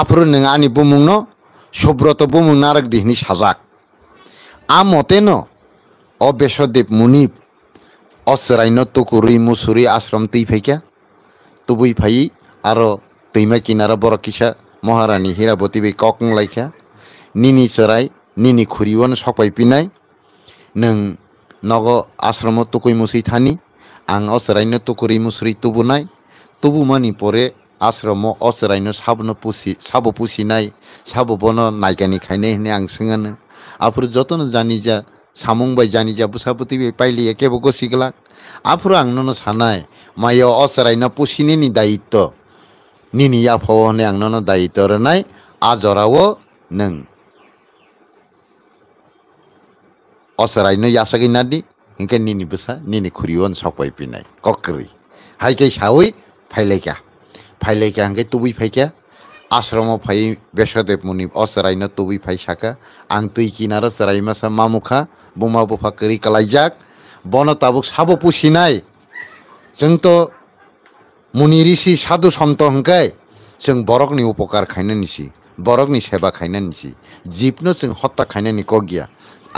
আফরু নঙা আনি বুমুংনো সুব্রত বুমুং নারক দিহনি সাজাক আ মতেন অবেশদেব বেশদেব অসরাইন তুকুরি মুসুরি আশ্রম তুই ফাইকা তুবুই ফাই আরও তৈমা কিনারা বড় কিসা মহারানী হীরাবতী বে ককং লাইখা নিনি চরাই নিনি খুরিওন সকই পিনাই নং নগ আশ্রম তুকুই মুসি থানি আং অসরাইন তুকুরি মুসরি তুবুনাই তুবুমানি পরে আশ্রম অসরাইন সাবন পুষি সাবো নাই সাবো বন নাইকানি খাইনে হনে আং সঙ্গানো আপুর যতন জানি যা বাই জানি যা বুসাপতি বে পাইলি একেবো গসিগলা আফুর আংন সানায় মাইয়া অসরাইনা পুষিনি দায়িত্ব nini yapo hone ang nono dai toranai ajorawo neng osarai no yasagi nadi hinke nini busa nini kurion sokoi pinai kokri hai ke shawi phailai kya phailai kya hange tubi phai kya আশ্রম ফাই বেশদেব মুনি অসরাইন তুবি phi শাখা আং তুই কিনার সরাই মাসা মামুখা বোমা বুফা করি কালাই যাক বন তাবুক সাবো পুষি নাই जों तो मुनि ऋषि साधु सन्त हंखाय जों बरकनि उपकार खायनानिसि बरकनि सेबा खायनानिसि जिबनो जों हत्या खायनानि कगिया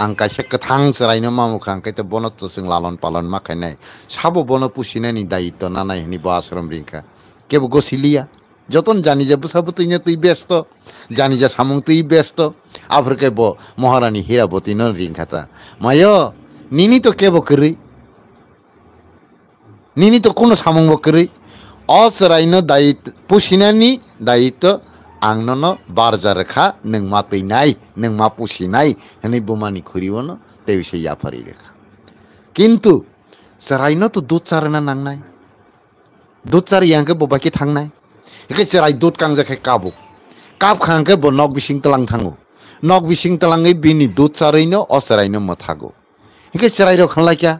आं खायसे गोथां रायनो मामुखा आं खायथो बनत्व जों लालन पालन मा खायनाय साबो बन पुसिनायनि दायित्व नानाय हिनि बो आश्रम रिंखा केबो गसिलिया যতন জানি যা বুসাবো তুই তুই ব্যস্ত জানি যা সামুং তুই ব্যস্ত আফ্রিকায় ব মহারানী হীরাবতী নন রিংখাতা মায় নিনি তো কেব করি নিনি তো কোনো সামুং বকরি অচরাইনো দায়িত্ব পুষিনানি দায়িত্ব আংন বারজা রেখা নং মা তৈনাই নং মা পুষিনাই হ্যাঁ বোমানি খুরিবনো তেউ সেই আফারি রেখা কিন্তু চরাইনো তো দুধ চারনা নাংনাই দুধ চার চারিয়াকে ববাকে থাংনাই একে চরাই দুধ কাংজাকে কাবো কাপ খাংকে ব নক বিসিং তলাং থাঙ্গো নক বিসিং তলাঙে বিনি দুধ চারইনো অচরাইনো মথাগো একে চরাই রখাংলাইকা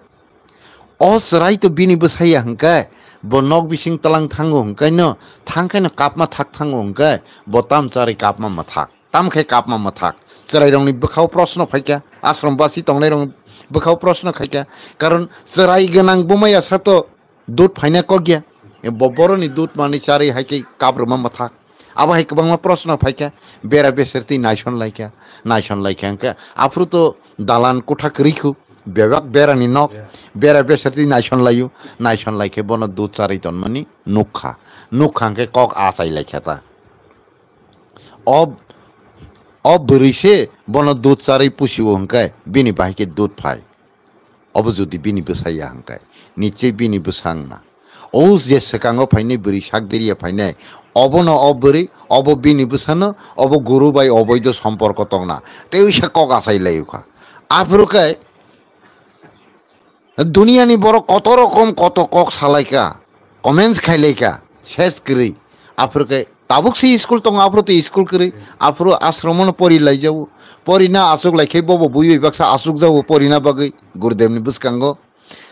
অচরাই তো বিনি বসাই হাংকায় bo nok bising talang thango hongkai no thangkai no kapma thak thango hongkai bo tam chari kapma ma thak tam khai kapma ma thak cherai rong ni bukhau proshno phaika ashram basi tongnai rong bukhau proshno khaika karon cherai ganang bumaya sato dut phaina ko gya ए बबरो नि दूत मानि चारि हाइके काब्रमा मथा अब hike बंगमा प्रश्न फाइका बेरा बेसरती नाइसन लाइका नाइसन लाइका आफरू तो दालान कोठा रिखु বেবাক বেড়ানি নক বেড়া বেসাতি নাইসন লাইও নাইসন লাইখে বন দু চারি তন মানে নুখা নুখাংকে কক আসাই আচাই লাইখেতা অব অব অবরিসে বন দুধ চারি পুষিও হংকায় বিনি বাহিকে দুধ ফাই অব যদি বিনি বসাইয়া হংকায় নিশ্চয়ই বিনি বসাং না ও যে সেকাঙ্গ ফাইনে বুড়ি শাক দেরিয়া ফাইনে অব ন অব অবরি অব বিনি বসানো অব গুরু বাই অবৈধ সম্পর্ক তং না তেউ সে কক আসাই লাইখা আফ্রুকায় দুনিয়ানি বড় কত রকম কত কক সালাইকা কমেন্টস খাইলাইকা শেষ করি আফ্রকে তাবুক সেই স্কুল তো আফ্রো তো স্কুল করি আফ্রো আশ্রম পড়ি লাই যাবো পড়ি না আসুক লাইখাই বব বুই বাকসা আসুক যাবো পড়ি না বাকি নি বুসকাঙ্গ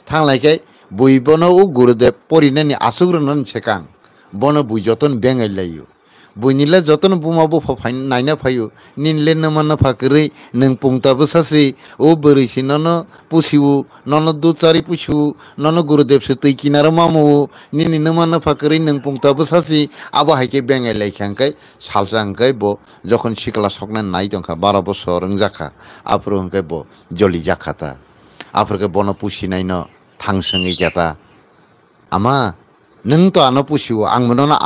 থাংলাইখাই বুইবনও গুরুদেব পড়ি পরিনানি আসুক রান শেখাং বন বুই যতন বেঙাই লাইও বইনিলা যতন বুমা বফা নাইনা ফাইও নিনলে নামা না ফাকরে নং পুংতাবো সাসে ও বরিসি নন পুষিও নন দু চারি পুষিও নন গুরুদেব সে তুই কিনার মামো নিনি নামা না ফাকরে নং পুংতাবো সাসে আবো হাইকে ব্যাঙাই লাইখাঙ্কাই সালজাঙ্কাই ব যখন শিকলা সকনা নাই দঙ্কা বারো বছর রংজাখা আফর হংকাই ব জলি জাখাতা আফরকে বন পুষিনাই ন থাংসঙ্গি জাতা আমা নং তো আনো পুষিও আং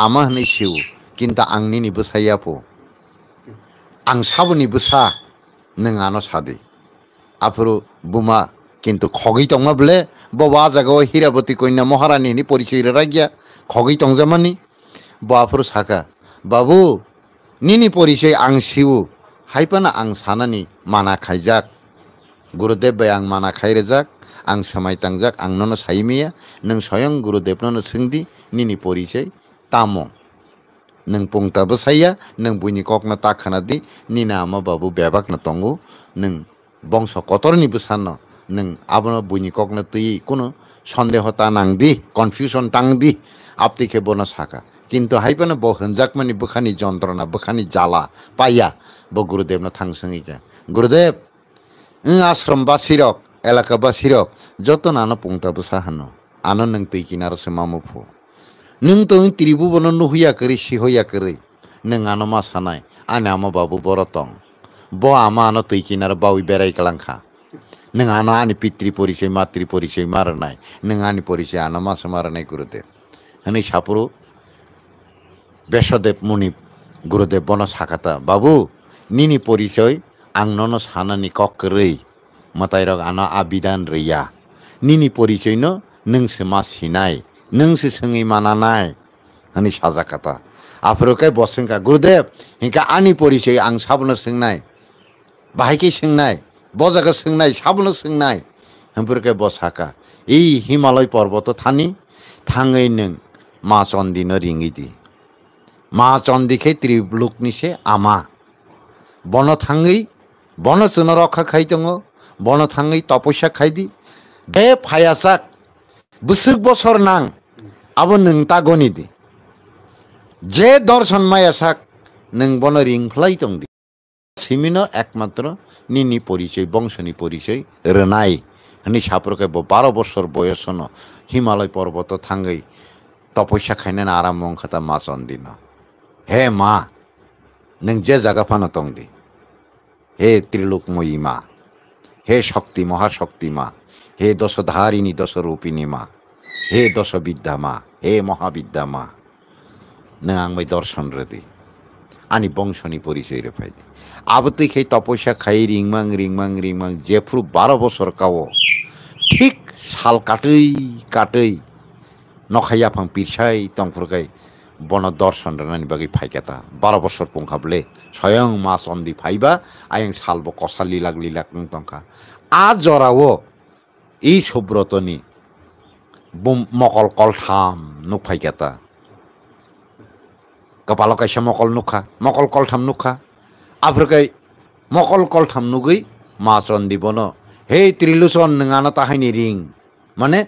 আমা হনে সিও কিন্তু আংনি ni আপু po ang sabu ni busa nung ano কিন্তু খগি টংমা বোলে বা জাগাও হীরাবতী কন্যা মহারানী পরিচয় রা গিয়া খগি টংজামানী বাফুর সাকা বাবু নিনি পরিচয় আং শিউ হাইপানা আং সানানি মানা খাইজাক গুরুদেব বাই আং মানা খাই রেজাক আং সময় তাংজাক আং নন সাইমিয়া নং স্বয়ং গুরুদেব নন সিংদি নিনি পরিচয় তামং nang pung tabu saya nang buini kok na tak khana di ni na ama babu bebak na tongu nang bongso kotor ni busan no nang abono buini kok na tui kuno সন্দেহ তা নাং দি confusion tongue দি আপনি খে বোন শাখা কিন্তু হাইপানে বো হঞ্জাক মানে বুখানি যন্ত্রণা বুখানি জ্বালা পাইয়া বো গুরুদেব না থাংসঙ্গিকা গুরুদেব আশ্রম বা সিরক এলাকা বা সিরক যত নানো পুংতাবো সাহানো আনো নং তুই কিনারসে মামুফু नों तो त्रिबु बनो नुहैया करी सिहैया करी नों आनो मा सानाय आने आमा बाबू बर तं ब आमा आनो तैकिनार बावै बेराय गालांखा नों आनो आनि पितृ परिचय मातृ परिचय मारनाय नों आनि परिचय आनो मासो मारनाय गुरुदेव हनै सापुरु बेसदेब मुनि गुरुदेव बनो साखाता बाबू निनि परिचय आं ननो सानानि कक्रै मताइरक आनो आबिदान रैया निनि परिचय न नोंसो मा सिनाय नोंसो सोङै मानानाय अनि साजा कथा आफूकै बसङका गुरुदेव हिँका आनि परिचय आं साबुन सोंनाय बाहायकै सोंनाय बजाखौ सोंनाय साबुन सोंनाय होमफोरखै बसाका এই হিমালয় পর্বত থানি থাङै नों মা চন্দিনো রিঙিদি মা চন্দিকে ত্রিলোক নিশে আমা বন থাঙै বন চুন রক্ষা খাই দङ বন থাङै তপস্যা খাইদি দে ফায়াসাক বুসুক বছর নাং আবো নংতা গনি যে দর্শন মায়াসাক নং বনর ইংফ্লাই তং দি সিমিন একমাত্র নিনি পরিচয় বংশনী পরিচয় রেনাই হনি সাপ্রকে বারো বছর বয়সন হিমালয় পর্বত থাঙ্গই তপস্যা খাইনে আরাম মংখাতা মাচন দিন হে মা নিং যে জায়গা ফানো তং দি হে ত্রিলোকময়ী মা হে শক্তি মহাশক্তি মা হে দশধারিণী দশরূপিণী মা হে দশবিদ্যা মা হে মহাবিদ্যা মা না আমি দর্শন রেদি আনি বংশনি পরিচয় রে ফাইদি আবতি খেয়ে তপস্যা খাই রিংমাং রিংমাং রিংমাং জেফ্রু বারো বছর কাও ঠিক শাল কাটই কাটেই নখাইয়া ফাং পিরসাই তংফুরকাই বন দর্শন রানি বাকি ফাইকাতা বারো বছর পঙ্খাবলে স্বয়ং মা সন্দি ফাইবা আয়ং শালব কষা লিলাক লিলাক টঙ্কা আ জরাও এই সুব্রতনী mokol kol tham nuk phai kata kapalo kaisa mokol nukha mokol kol tham nukha afrikai mokol kol tham nugui মাচন দিব ন সেই ত্ৰিলোচন নোঙানো তাহাইনি রিং মানে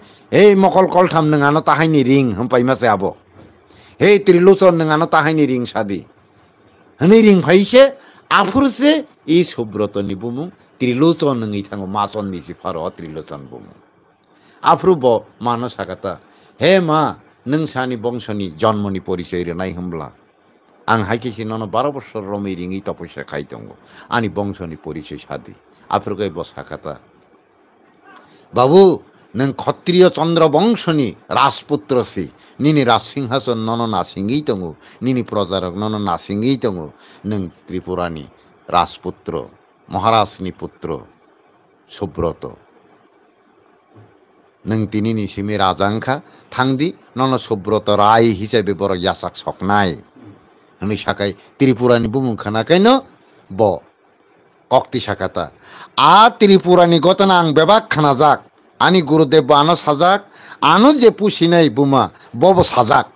এই মকল কল থাম নোঙানো তাহাইনি রিং হাই মাসে আব সেই ত্ৰিলোচন নোঙানো তাহাইনি রিং সাদি হনি ৰিং ফাইছে আফুরসে এই সুব্রত নিবুমু ত্ৰিলোচন নঙি থাঙো মাচন দিছি ফার ত্ৰিলোচন বুমু आफ्रुब मानो सागाता हे मा नों सानि बंसनि जन्मनि परिचय रोनाय होमब्ला आं বারো বছর बोसोर रमै তপস্যা খাই खाय আনি বংশনি बंसनि परिचय सादि ব সাকাতা बाबु নং ক্ষত্রিয় বংশনি রাজপুত্র সি নিনি রাজসিংহাসন নন নাসিঙ্গেই তঙ্গু নিনি প্রজারক নন নাসিঙ্গেই তঙ্গু নং ত্রিপুরানী রাজপুত্র মহারাজনি পুত্র সুব্রত नों तिनि नि सिमि राजांखा थांदि नन सुब्रत राय हिसाबै बर' यासाक सकनाय होननि साखाय त्रिपुरानि बुमुंखानाखायनो ब কক্তি শাখাতা আ ত্রিপুরানি গতনা আং বেবাক খানা যাক আনি গুরুদেব আনো সাজাক আনো যে পুষি নাই বুমা বব সাজাক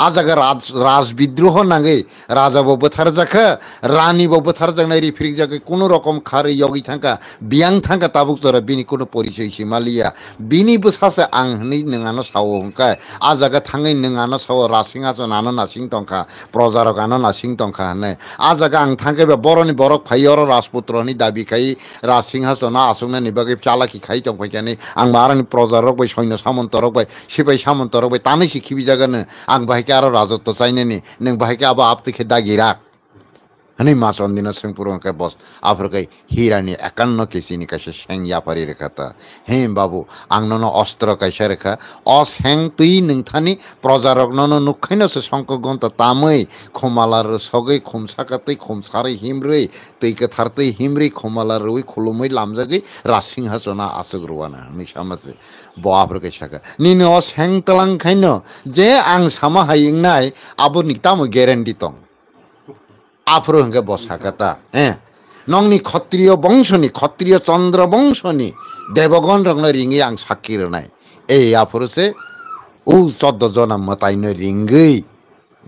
आजागा राज राज बिद्रोह नाङै राजाबावबो थार जाखो रानिबावबो थार जांनाय रिफ्रिक जाखो कुनु रकम खारै यगि थांखा बियां थांखा ताबुक जरा बिनि कुनु परिचय सिमालिया बिनिबो सासे आं हनै नोङानो सावो हंखा आजागा थाङै नोङानो सावो रासिङासो नानो नासिं दंखा प्रजारकानो नासिं दंखा होनो आजागा आं थांखै बे बर'नि बरक फाइयर राजपुत्रनि दाबिखाय रासिंहासना आसंनायनि बागै चालाखि खाय दंफायखानि आं मारानि प्रजारक बै सैन्य सामन्त रक बै सिबाय सामन्त रक बै तानैसो खिबि जागोन आं बाहाय आरो राजत्व तो भाई के अब आप तो खेदा गिराक hani masondino singpurum ke bos afrokai hirani ekanno kisi ni kashe sheng yapari rekha ta hen babu angnono ostro kaisha rekha os heng tui ningthani projarok nono nukhaino se songko gonta tamai khomalar sogai khumsakatai khumsari himrei teike thartai himri khomalar ui khulumai lamjagi rasinghasona asugruwana ni samase bo afrokai shaka nini os heng talang khaino je ang sama haying nai abu niktamu guarantee tong আফরো বসা বসাকাতা হ্যাঁ নংনি ক্ষত্রিয় বংশনি ক্ষত্রিয় চন্দ্র বংশনি দেবগণ রং রিঙে আং সাক্ষীর নাই এই আফরসে ও চোদ্দ জনা মতাইন রিঙ্গই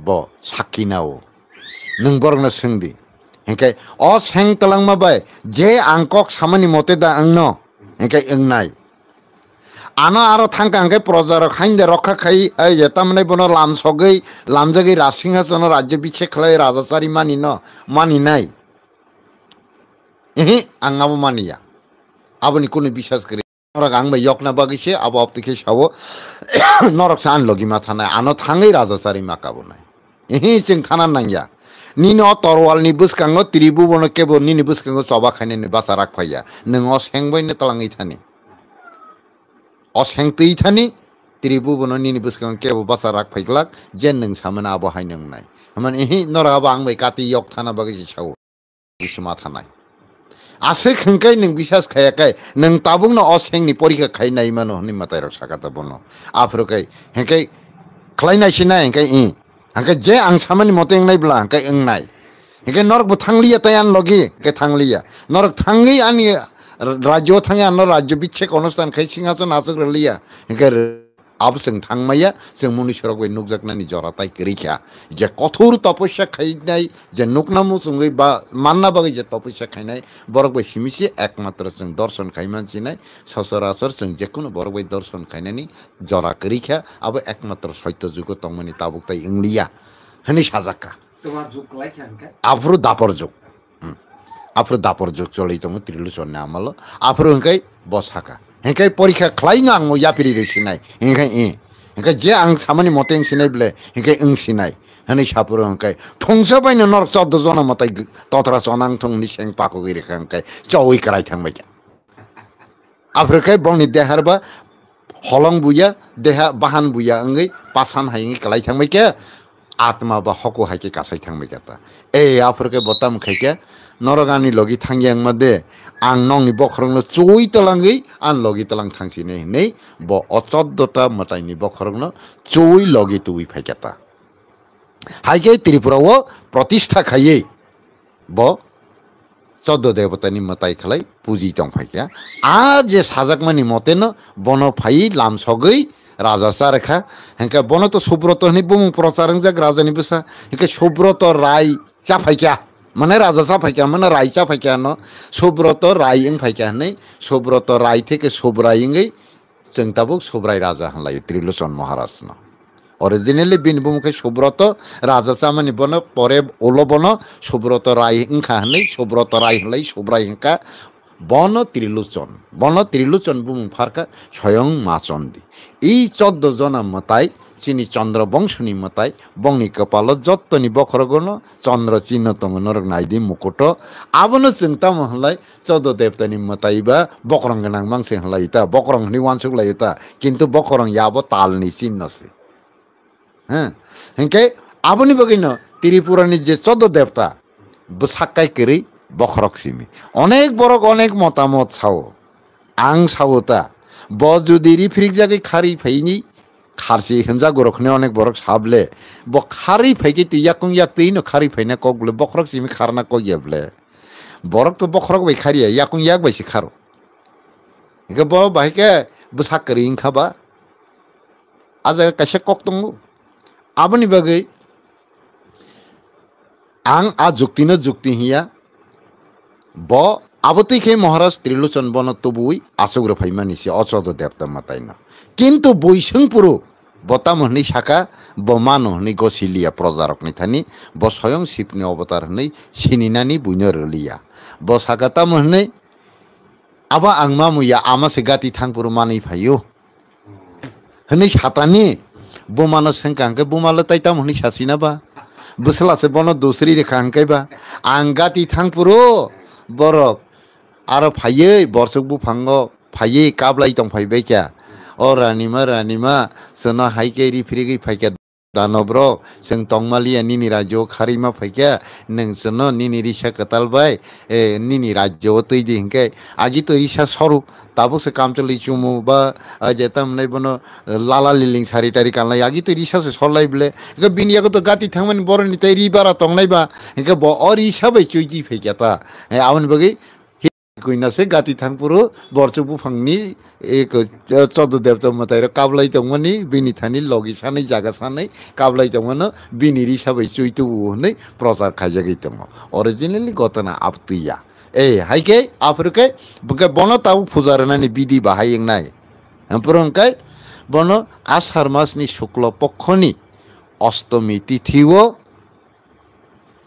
ব সাক্ষী নাও নং বরংন সঙ্গি হেঁকাই হ্যাঁ, অ সেন তলাংমা বাই যে আংকক সামানি মতে দা আংন হেঁকাই হ্যাঁ, ওং নাই আনা আরো থাঙ্কাঙ্কে প্রজার খাইন্দে রক্ষা খাই এই যে মানে বোন লাম সগৈ লাম রাজ রাজসিংহাসন রাজ্য বিচ্ছে খেলাই রাজাচারি মানি ন মানি নাই এহি আঙাবো মানিয়া আপনি কোনো বিশ্বাস করি নরক আং আংবে ইয়কনা বাগিছে আবো আপতিকে সাব নরক আন লগি মাথা নাই আনো থাঙ্গই রাজাচারি মা কাবো নাই এহি চিং থানার নাইয়া নিনো তরওয়ালনি বুসকাঙ্গ ত্রিভুবন কেবল নি নিনি বুসকাঙ্গ সবা খাইনে বাসা রাখফাইয়া নों সেংবাইনে তলাঙ্গি থানি অসেংতে ইথানি তিরি বুবনো নিনি বুসকাং কেবো বাসা রাখ ফাইকলাক যে নং সামনে আবো হাই নং নাই মানে এহি নরা আবো আং বাই কাতি ইয়ক থানা বাগিছি সাউ কিছু মাথা নাই আসে খেঙ্কাই নং বিশ্বাস খায়াকাই নং তাবুং না অসেংনি পরীক্ষা খাই নাই মানো হনি মাতাই রক সাকাতা বনো আফরকাই হেঁকাই খালাইনাইছি না হেঁকাই ই হেঁকাই যে আং সামনে মতে এংনাইব্লা হেঁকাই এংনাই হেঁকাই নরক থাংলিয়া তাই আন লগে হেঁকাই থাংলিয়া নরক থাঙ্গি আনি রাজ্য थाङा आंना राज्य बिचेक अनुस्थान खाय सिङासन आसक रलिया हेंकर আব সিং থাংমাইয়া সিং মুনিশ্বরক ওই নুকজাকনানি জরাতাই করিখা যে কঠোর তপস্যা খাই নাই যে নুক নামু সঙ্গে বা মান্না বাগি যে তপস্যা খাই নাই বরক বাই সিমিসি একমাত্র সিং দর্শন খাই মানছি নাই সচরাচর সিং যে কোনো বরক বাই দর্শন খাই খাইনানি জরা করিখা আবু একমাত্র সত্য যুগ তমনি তাবুক তাই ইংলিয়া হানি সাজাকা আফরু দাপর যুগ आफ्नो दापर जोग चोलैतमु त्रिलु चोन्ने आमल आफू हिँकै बस हाका हिँकै परीक्षा ख्लाइन आङ यापिरि रेसिनाय हिँकै ए हिँकै जे आं सामानि मते आं सिनाय बेले हिँकै ओं सिनाय होनै सापुरो हिँकै थंसो बायनो नर चद्द जना मताय तत्रा चनां थंनि सें पाको गिरेखा हिँकै चौै कराय थांबाय था आफ्रिकाय बावनि देहारबा हलं बुया देहा बाहान बुया ओङै पासान हायङै खालाय थांबाय क्या आत्मा बक हके काैठा ए आफै बतम खैके नरगानी लगि त दे आङ न बखरङ चै तल आगे तलङ थिनी ब अचद्धता मत बखरङ चै लगे तुफा है त्रिपुर प्रतिष्ठा प्रतिस्थ ब चोध देवती मतलै पूजी त फ्या जे सजागमिनी मतेन बन फाइ लामसग রেখা రాజాసా రేఖ ఇంకా బొనతో సుబ్రత నిబ్బు ప్రచారం జాగ రాజా నిబ్బసా ఇంకా সুব্রত రాయ్ চা ফাইকা মানে রাজা চা ফাইকা মানে রায় চা ফাইকা ন সুব্রত রায় ইং ফাইকা হই সুব্রত রায় থেকে সুব্রাই ইংই সুব্রাই রাজা হলাই ত্রিলোচন মহারাজ ন অরিজিনালি বিন মুখে সুব্রত রাজা মানে বন পরে ওলো বন সুব্রত রায় হিংখা হই সুব্রত রায় হলাই সুব্রাই হিংকা বন ত্রিলোচন বন ত্রিলোচন বুম ফার্কা স্বয়ং মা চন্ডী এই চোদ্দ জনা মতাই চিনি চন্দ্র বংশনী মতাই বংনি কপাল যত্তনি বখরগণ চন্দ্র চিহ্ন তঙ্গ নরক নাইদি মুকুট আবন চিন্তা হলাই চোদ্দ দেবতানি মতাই বা বকরং নাং মাংসে হলাই তা বকরং হনি ওয়ানসুক লাই তা কিন্তু বকরং ইয়াব তালনি চিহ্ন সে হ্যাঁ হেঁকে আবনি বগিন ত্রিপুরানি যে চোদ্দ দেবতা সাক্কাই কেরি বখরক সিমি অনেক বড় অনেক মতামত সাও আং তা ব যদি রিফ্রিক জাগে খারি ফাইনি খারসি হিনজা গরখনে অনেক বড় সাবলে ব খারি ফাইকে তুই ইয়াকুং ইয়াক তুই খারি ফাইনা কক বলে বখরক বখরকসিমি খারনা কক ইয়াবলে বরক তো বখরক বাই খারি ইয়াকুং ইয়াক বাইসি খারো একে ব বাইকে করি ইংখাবা আজ কাছে কক দঙ্গ আবনি বাগে আং আ যুক্তি जुक्तिनो যুক্তি হিয়া ব আবতেই খেয়ে মহারাজ ত্রিলোচন বন তবুই আসগ্র ফাইমা নিশে অচদ দেবতা মাতাই না কিন্তু বৈশং বৈশংপুরু বতাম হনি শাখা ব বমান হনি গসিলিয়া প্রজারক নিথানি ব স্বয়ং শিবনি অবতার হনি সিনিনানি বুইনর রলিয়া ব সাগাতাম হনি আবা আংমা মুইয়া আমাসে গাতি থাংপুরু মানি ফাইও হনি সাতানি বোমানো সেঙ্কাঙ্কে বোমালো তাইতাম হনি সাসিনাবা বসলাসে বন দোসরি রেখা হাঙ্কাইবা আং গাতি থাংপুরু borok aro phaiye borsuk bu phango phaiye kablai tong phai becha o ranima ranima sono haike ri phirigi phaike danobro sing tongmali nini rajo kharima phaikya ning suno nini risha katalbai e nini rajo tei di hingke aji to risha soru tabu se kam chali chumu ba jetam nai bono lala liling sari tari kanlai aji to risha se sorlai ble ge binya ko to gati thangman boroni tei ri bara tonglai ba ge bo ori sabai chuiji phaikya ta e awan bagi kuinase gati thangpuru borchupu phangni ek chodo depta mataira kablai tongmani bini thani logi sanai jaga sanai kablai tongmano bini ri sabai chuitu hunai prachar khaijagai tongo originally gotana aptuya ए हाइके आफ्रुके बके बन ताउ फुजारनानि बिदि बाहायनाय ओमफ्राय बन आसार मासनि शुक्ल पक्षनि अष्टमी तिथिव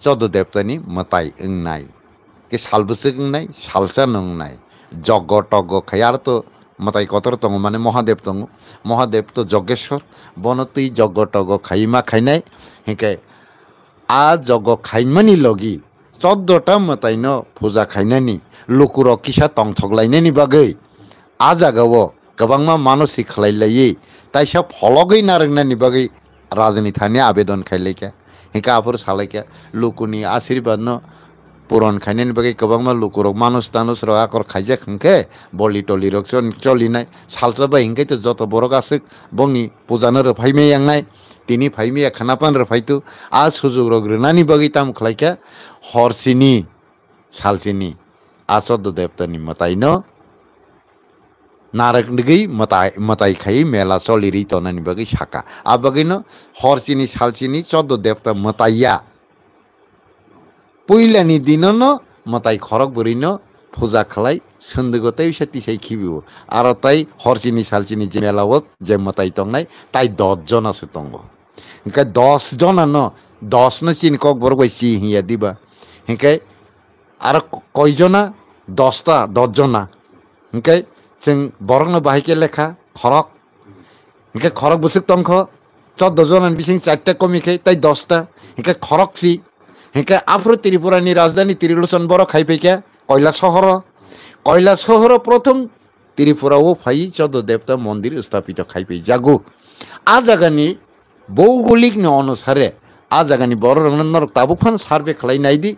चौद देवतानि मताय ओंनाय কে সালবুসিং নাই salsa নং নাই যজ্ঞ টজ্ঞ খাই আর তো মাতাই কতর তঙ্গ মানে মহাদেব তঙ্গ মহাদেব তো যজ্ঞেশ্বর বনতেই যজ্ঞ টজ্ঞ খাইমা খাই নাই হেঁকে আ যজ্ঞ খাইমানি লগি চোদ্দটা মাতাই ন পূজা খাইনানি লুকুর কিসা তং থগলাইনানি বাগৈ আ জাগাও गोबांमा मानसि खालायलायै ताइसा फलगै नारोंनानि बागै राजनि थानि आबेदन खायलायखा हिंखा आफोर सालायखा लुकुनि आशीर्वाद न पुरान खाइने बगे गोबां मा लुकुरक मानुस तानुस খাইজে आकर বলি টলি রক চলি নাই चलिनाय सालसबा हिंखे तो जत बरक आसुक बंगि पुजानो रफाइमे यांनाय তিনি ফাইমি খানাপান রফাইতু আর সুযোগ রোগ রেনানি বগি তাম খলাইকা হরসিনি সালসিনি আসদ দেবতানি মতাইন নারকগি মতাই মতাই খাই মেলা রি তনানি বগি শাকা আ বগিন হরসিনি সালসিনি চদ্দ দেবতা মতাইয়া পইলানি দিনন মতাই খরক বরিন ফোজা খালাই সন্দেগতাই সেটি সেই খিবি আর তাই হরচিনি সালচিনি যে মেলাওত যে মতাই টংনাই তাই দশ জন আছে টঙ্গ দশ জন ন দশ ন চিন কক বর কই চি হিয়া দিবা হিংকাই আর কয়জনা দশটা দশজনা হিংকাই जों बरंनो बाहायके लेखा खरक इनके खरक बोसोर চোদ্দ জন जन बिसिं चारटा कमिखे তাই দশটা इनके খরক सी হেঁকে আফ্রো নি রাজধানী ত্রিলোচন বড় খাই পেকা কয়লা শহর কয়লা শহর প্রথম ত্রিপুরা ও ফাই চন্দ্র দেবতা মন্দির স্থাপিত খাই পেয়ে জাগু আ জাগানি ভৌগোলিক ন অনুসারে আ জাগানি বড় রংনর তাবুখান সার্ভে নাই দি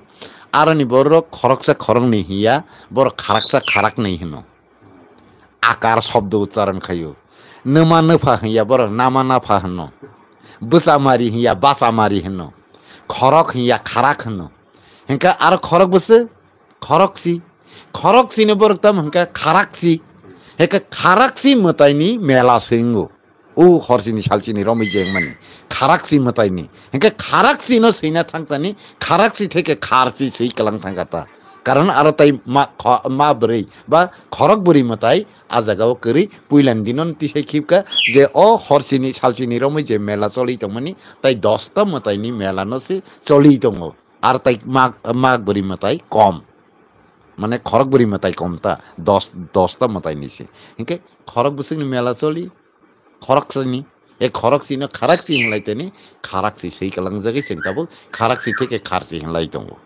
আর নি বড় খরকসা খরং নেই হিয়া বড় খারাকসা খারাক নেই হেন আকার শব্দ উচ্চারণ খাইও নমা নফা হইয়া বড় নামা নাফা হেন বসা মারি হিয়া বাসা মারি হেন খরক হিয়া খারাক হন হেঁকা আর খরক বসে খরকসি খরকসি নেবর তাম হেঁকা খারাকসি হেঁকা খারাকসি মতাইনি মেলা সিংগো ও হরসিনি সালসিনি রমি জেং মানে খারাকসি মতাইনি হেঁকা খারাকসি নো সৈনা থাকতানি খারাকসি থেকে খারসি সেই কালাং থাকাতা कारण आरताई मा ख माबरै बा खरक बुरि मताई आ जागाव करि पुइलान दिनन तिसे खिपका जे अ हरसिनि सालसिनि रमै जे मेला चलि तमनि ताई दस्ता मताइनि মেলা নসে চলি तंगो আর তাই মা মাগ বরি মাতাই কম মানে খড়ক বরি কম তা দশ দশটা মতাই নিছে হিঁকে খরক বসিনি মেলা চলি খরক চিনি এ খরক চিনো খারাক চিহিংলাইতে নি খারাকচি সেই কালাং জায়গায় চিন্তাবো খারাকচি থেকে খারচি হিংলাই দঙ্গো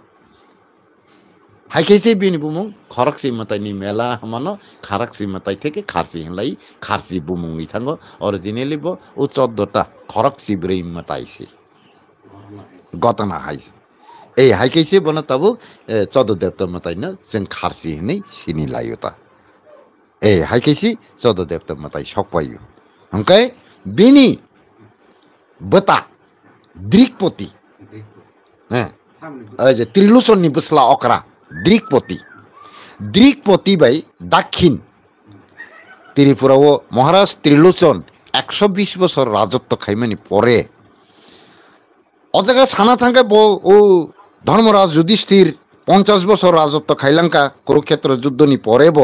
हाइखेसै बेनि बुमुं खरक्सी मताइनि मेला हमन खारक्सी मताइ थेके खारसी हिलाई खारसी बुमुं इथांगो ओरिजिनली बो उ चौदोटा खरक्सी ब्रेम मताइसी गतना हाइसी ए हाइखेसै बन तबु चौदो देवता मताइन जों खारसी हिनै सिनि लायो ता ए हाइखेसि चौदो देवता मताइ सकपायो हंखाय बेनि बता द्रिकपति হ্যাঁ ওই যে ত্রিলোচনী বুসলা অকরা দৃকপতি দৃকপতি বাই দাক্ষিণ ত্রিপুরা ও মহারাজ ত্রিলোচন একশো বিশ বছর রাজত্ব খাইমানি পরে অজাগা সানা থাকে ও ধর্মরাজ যুধিষ্ঠির পঞ্চাশ বছর রাজত্ব খাইলাঙ্কা কুরুক্ষেত্র যুদ্ধ নি পরে ব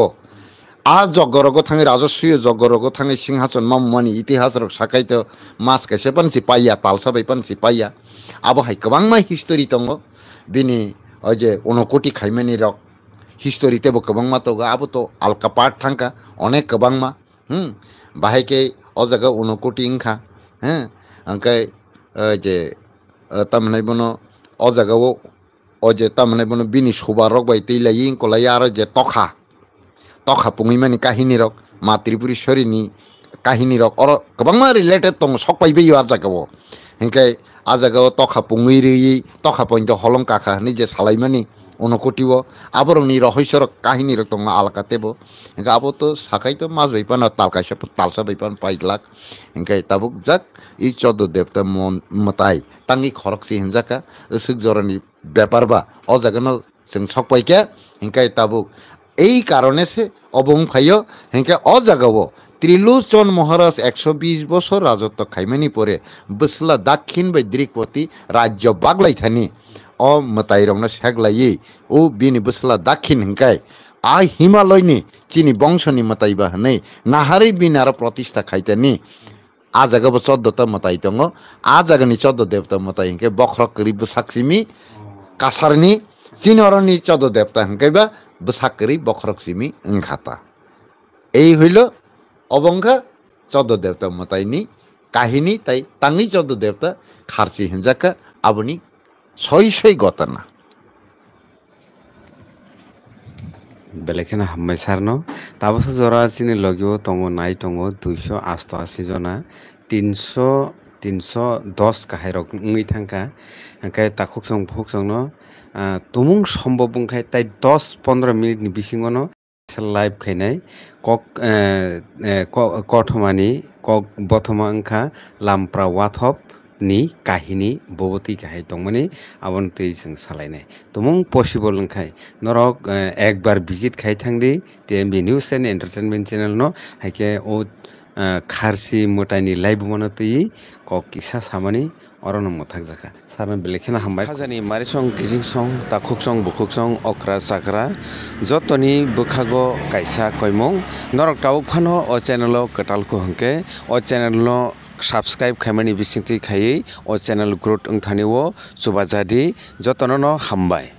আ যজ্ঞরগ থাঙে রাজস্বীয় যজ্ঞরগ থাঙে সিংহাসন মামমানি ইতিহাসর সাকাইতে মাস কেসে পানসি পাইয়া পালসাবাই পানসি পাইয়া আবহাই কবাংমা হিস্টোরি তঙ্গ বিনি 어제 오늘 꼬티 갈면이력 히스토리 때보 거방마또가 아부또 알까 빠탕가 어네 거방마 음 바해게 어제가 오늘 꼬티 ইংখা 응 안까 어제 তামনে বনো ও অজে তামনে বনো বিনি রক বাই তেইলা ইং কলাই আর যে তখা তখা পুঙিমানি কাহিনী রক মা ত্রিপুরীশ্বরী নি কাহিনী রক অর কবাংমা রিলেটেড তো সক পাইবে ইয়ার আর জাগাবো हिंखाय आजागाव तखा पुङै रयै तखा पइन्ट हलम काखा हनै जे सालाइमानि অনুকটিব আবার উনি রহস্যর কাহিনীর তো আলকাতেব ইনকা আবার তো শাখাই তো মাছ বৈপান আর তালকাইসা তালসা বৈপান পাইগলাক ইনকাই তাবুক যাক এই চদ্দ দেবতা মন মতাই তাঙ্গি খরকসি হিনজাকা সুখ জরনি ব্যাপার বা অজাগানো যেন সক পাইকা ইনকাই তাবুক এই কারণে সে অবং ফাইয় হিনকা অজাগাবো ত্রিলোচন মহারাজ একশো বিশ বছর রাজত্ব খাইমানি পরে বসলা দাক্ষিণ বা বৈদ্রিকপতি রাজ্য বাগলাইখানি অ মতাইরমনা সেগলাই ও বিনি বসলা দাক্ষিণ হিংকায় আ হিমালয়নি চিনি বংশনি মতাইবা হনে নাহারি বিন আর প্রতিষ্ঠা খাইতেনি আ জাগাব মতাই মতাইতঙ্গ আ জাগানি চোদ্দ দেবতা মতাই হিংকে বখরক করিব সাকসিমি কাসারনি চিনরনি চোদ্দ দেবতা হিংকাইবা বসাক করি বখরক সিমি খাতা এই হইল অবঙ্গা চন্দ্রদেবতা মতাইনি কাহিনী তাই তাঙ্গি চন্দ্রদেবতা খার্সি হেঞ্জাকা আপনি সই সই গতনা বেলেগেন হামবাই সার ন তারপর জরা আসিনি লগিও টঙো নাই টঙো দুইশো আষ্ট আশি জনা তিনশো তিনশো দশ কাহাই রক উই থাকা হ্যাঁ তাকুক সং ফুক ন তুমুং সম্ভব খাই তাই দশ পনেরো মিনিট বিসিঙ্গন লাইভ খাই নাই কক কঠমানি কক বথমাংখা লাম্প্রা ওয়াথপ नि काहिनी बबती काहे दंमाने आबन तै जों सालायनाय दमं पसिबल ओंखाय नरक एकबार भिजिट खाय थांदि TM B news and entertainment channel न हाइके ओ खारसि मोटानि लाइभ मनो तै कक किसा सामानि অৰণ মথাক জাখা চাৰ বেলেগখিনি সাম্বাই খাজানি মাৰি চং কিজিং চং তাখুক চং বুখুক চং অক্ৰা জাগ্ৰা যতনি বুখাগ কাইছা কৈমং নৰক টাউকখন অ চেনেল কেটালকো হংকে অ চেনেল সাবস্ক্রাইব খাইমানি বিসিংটি খাই অ চেনেল গ্রোথ অংথানিও সুবাজাদি যতনন হামবায়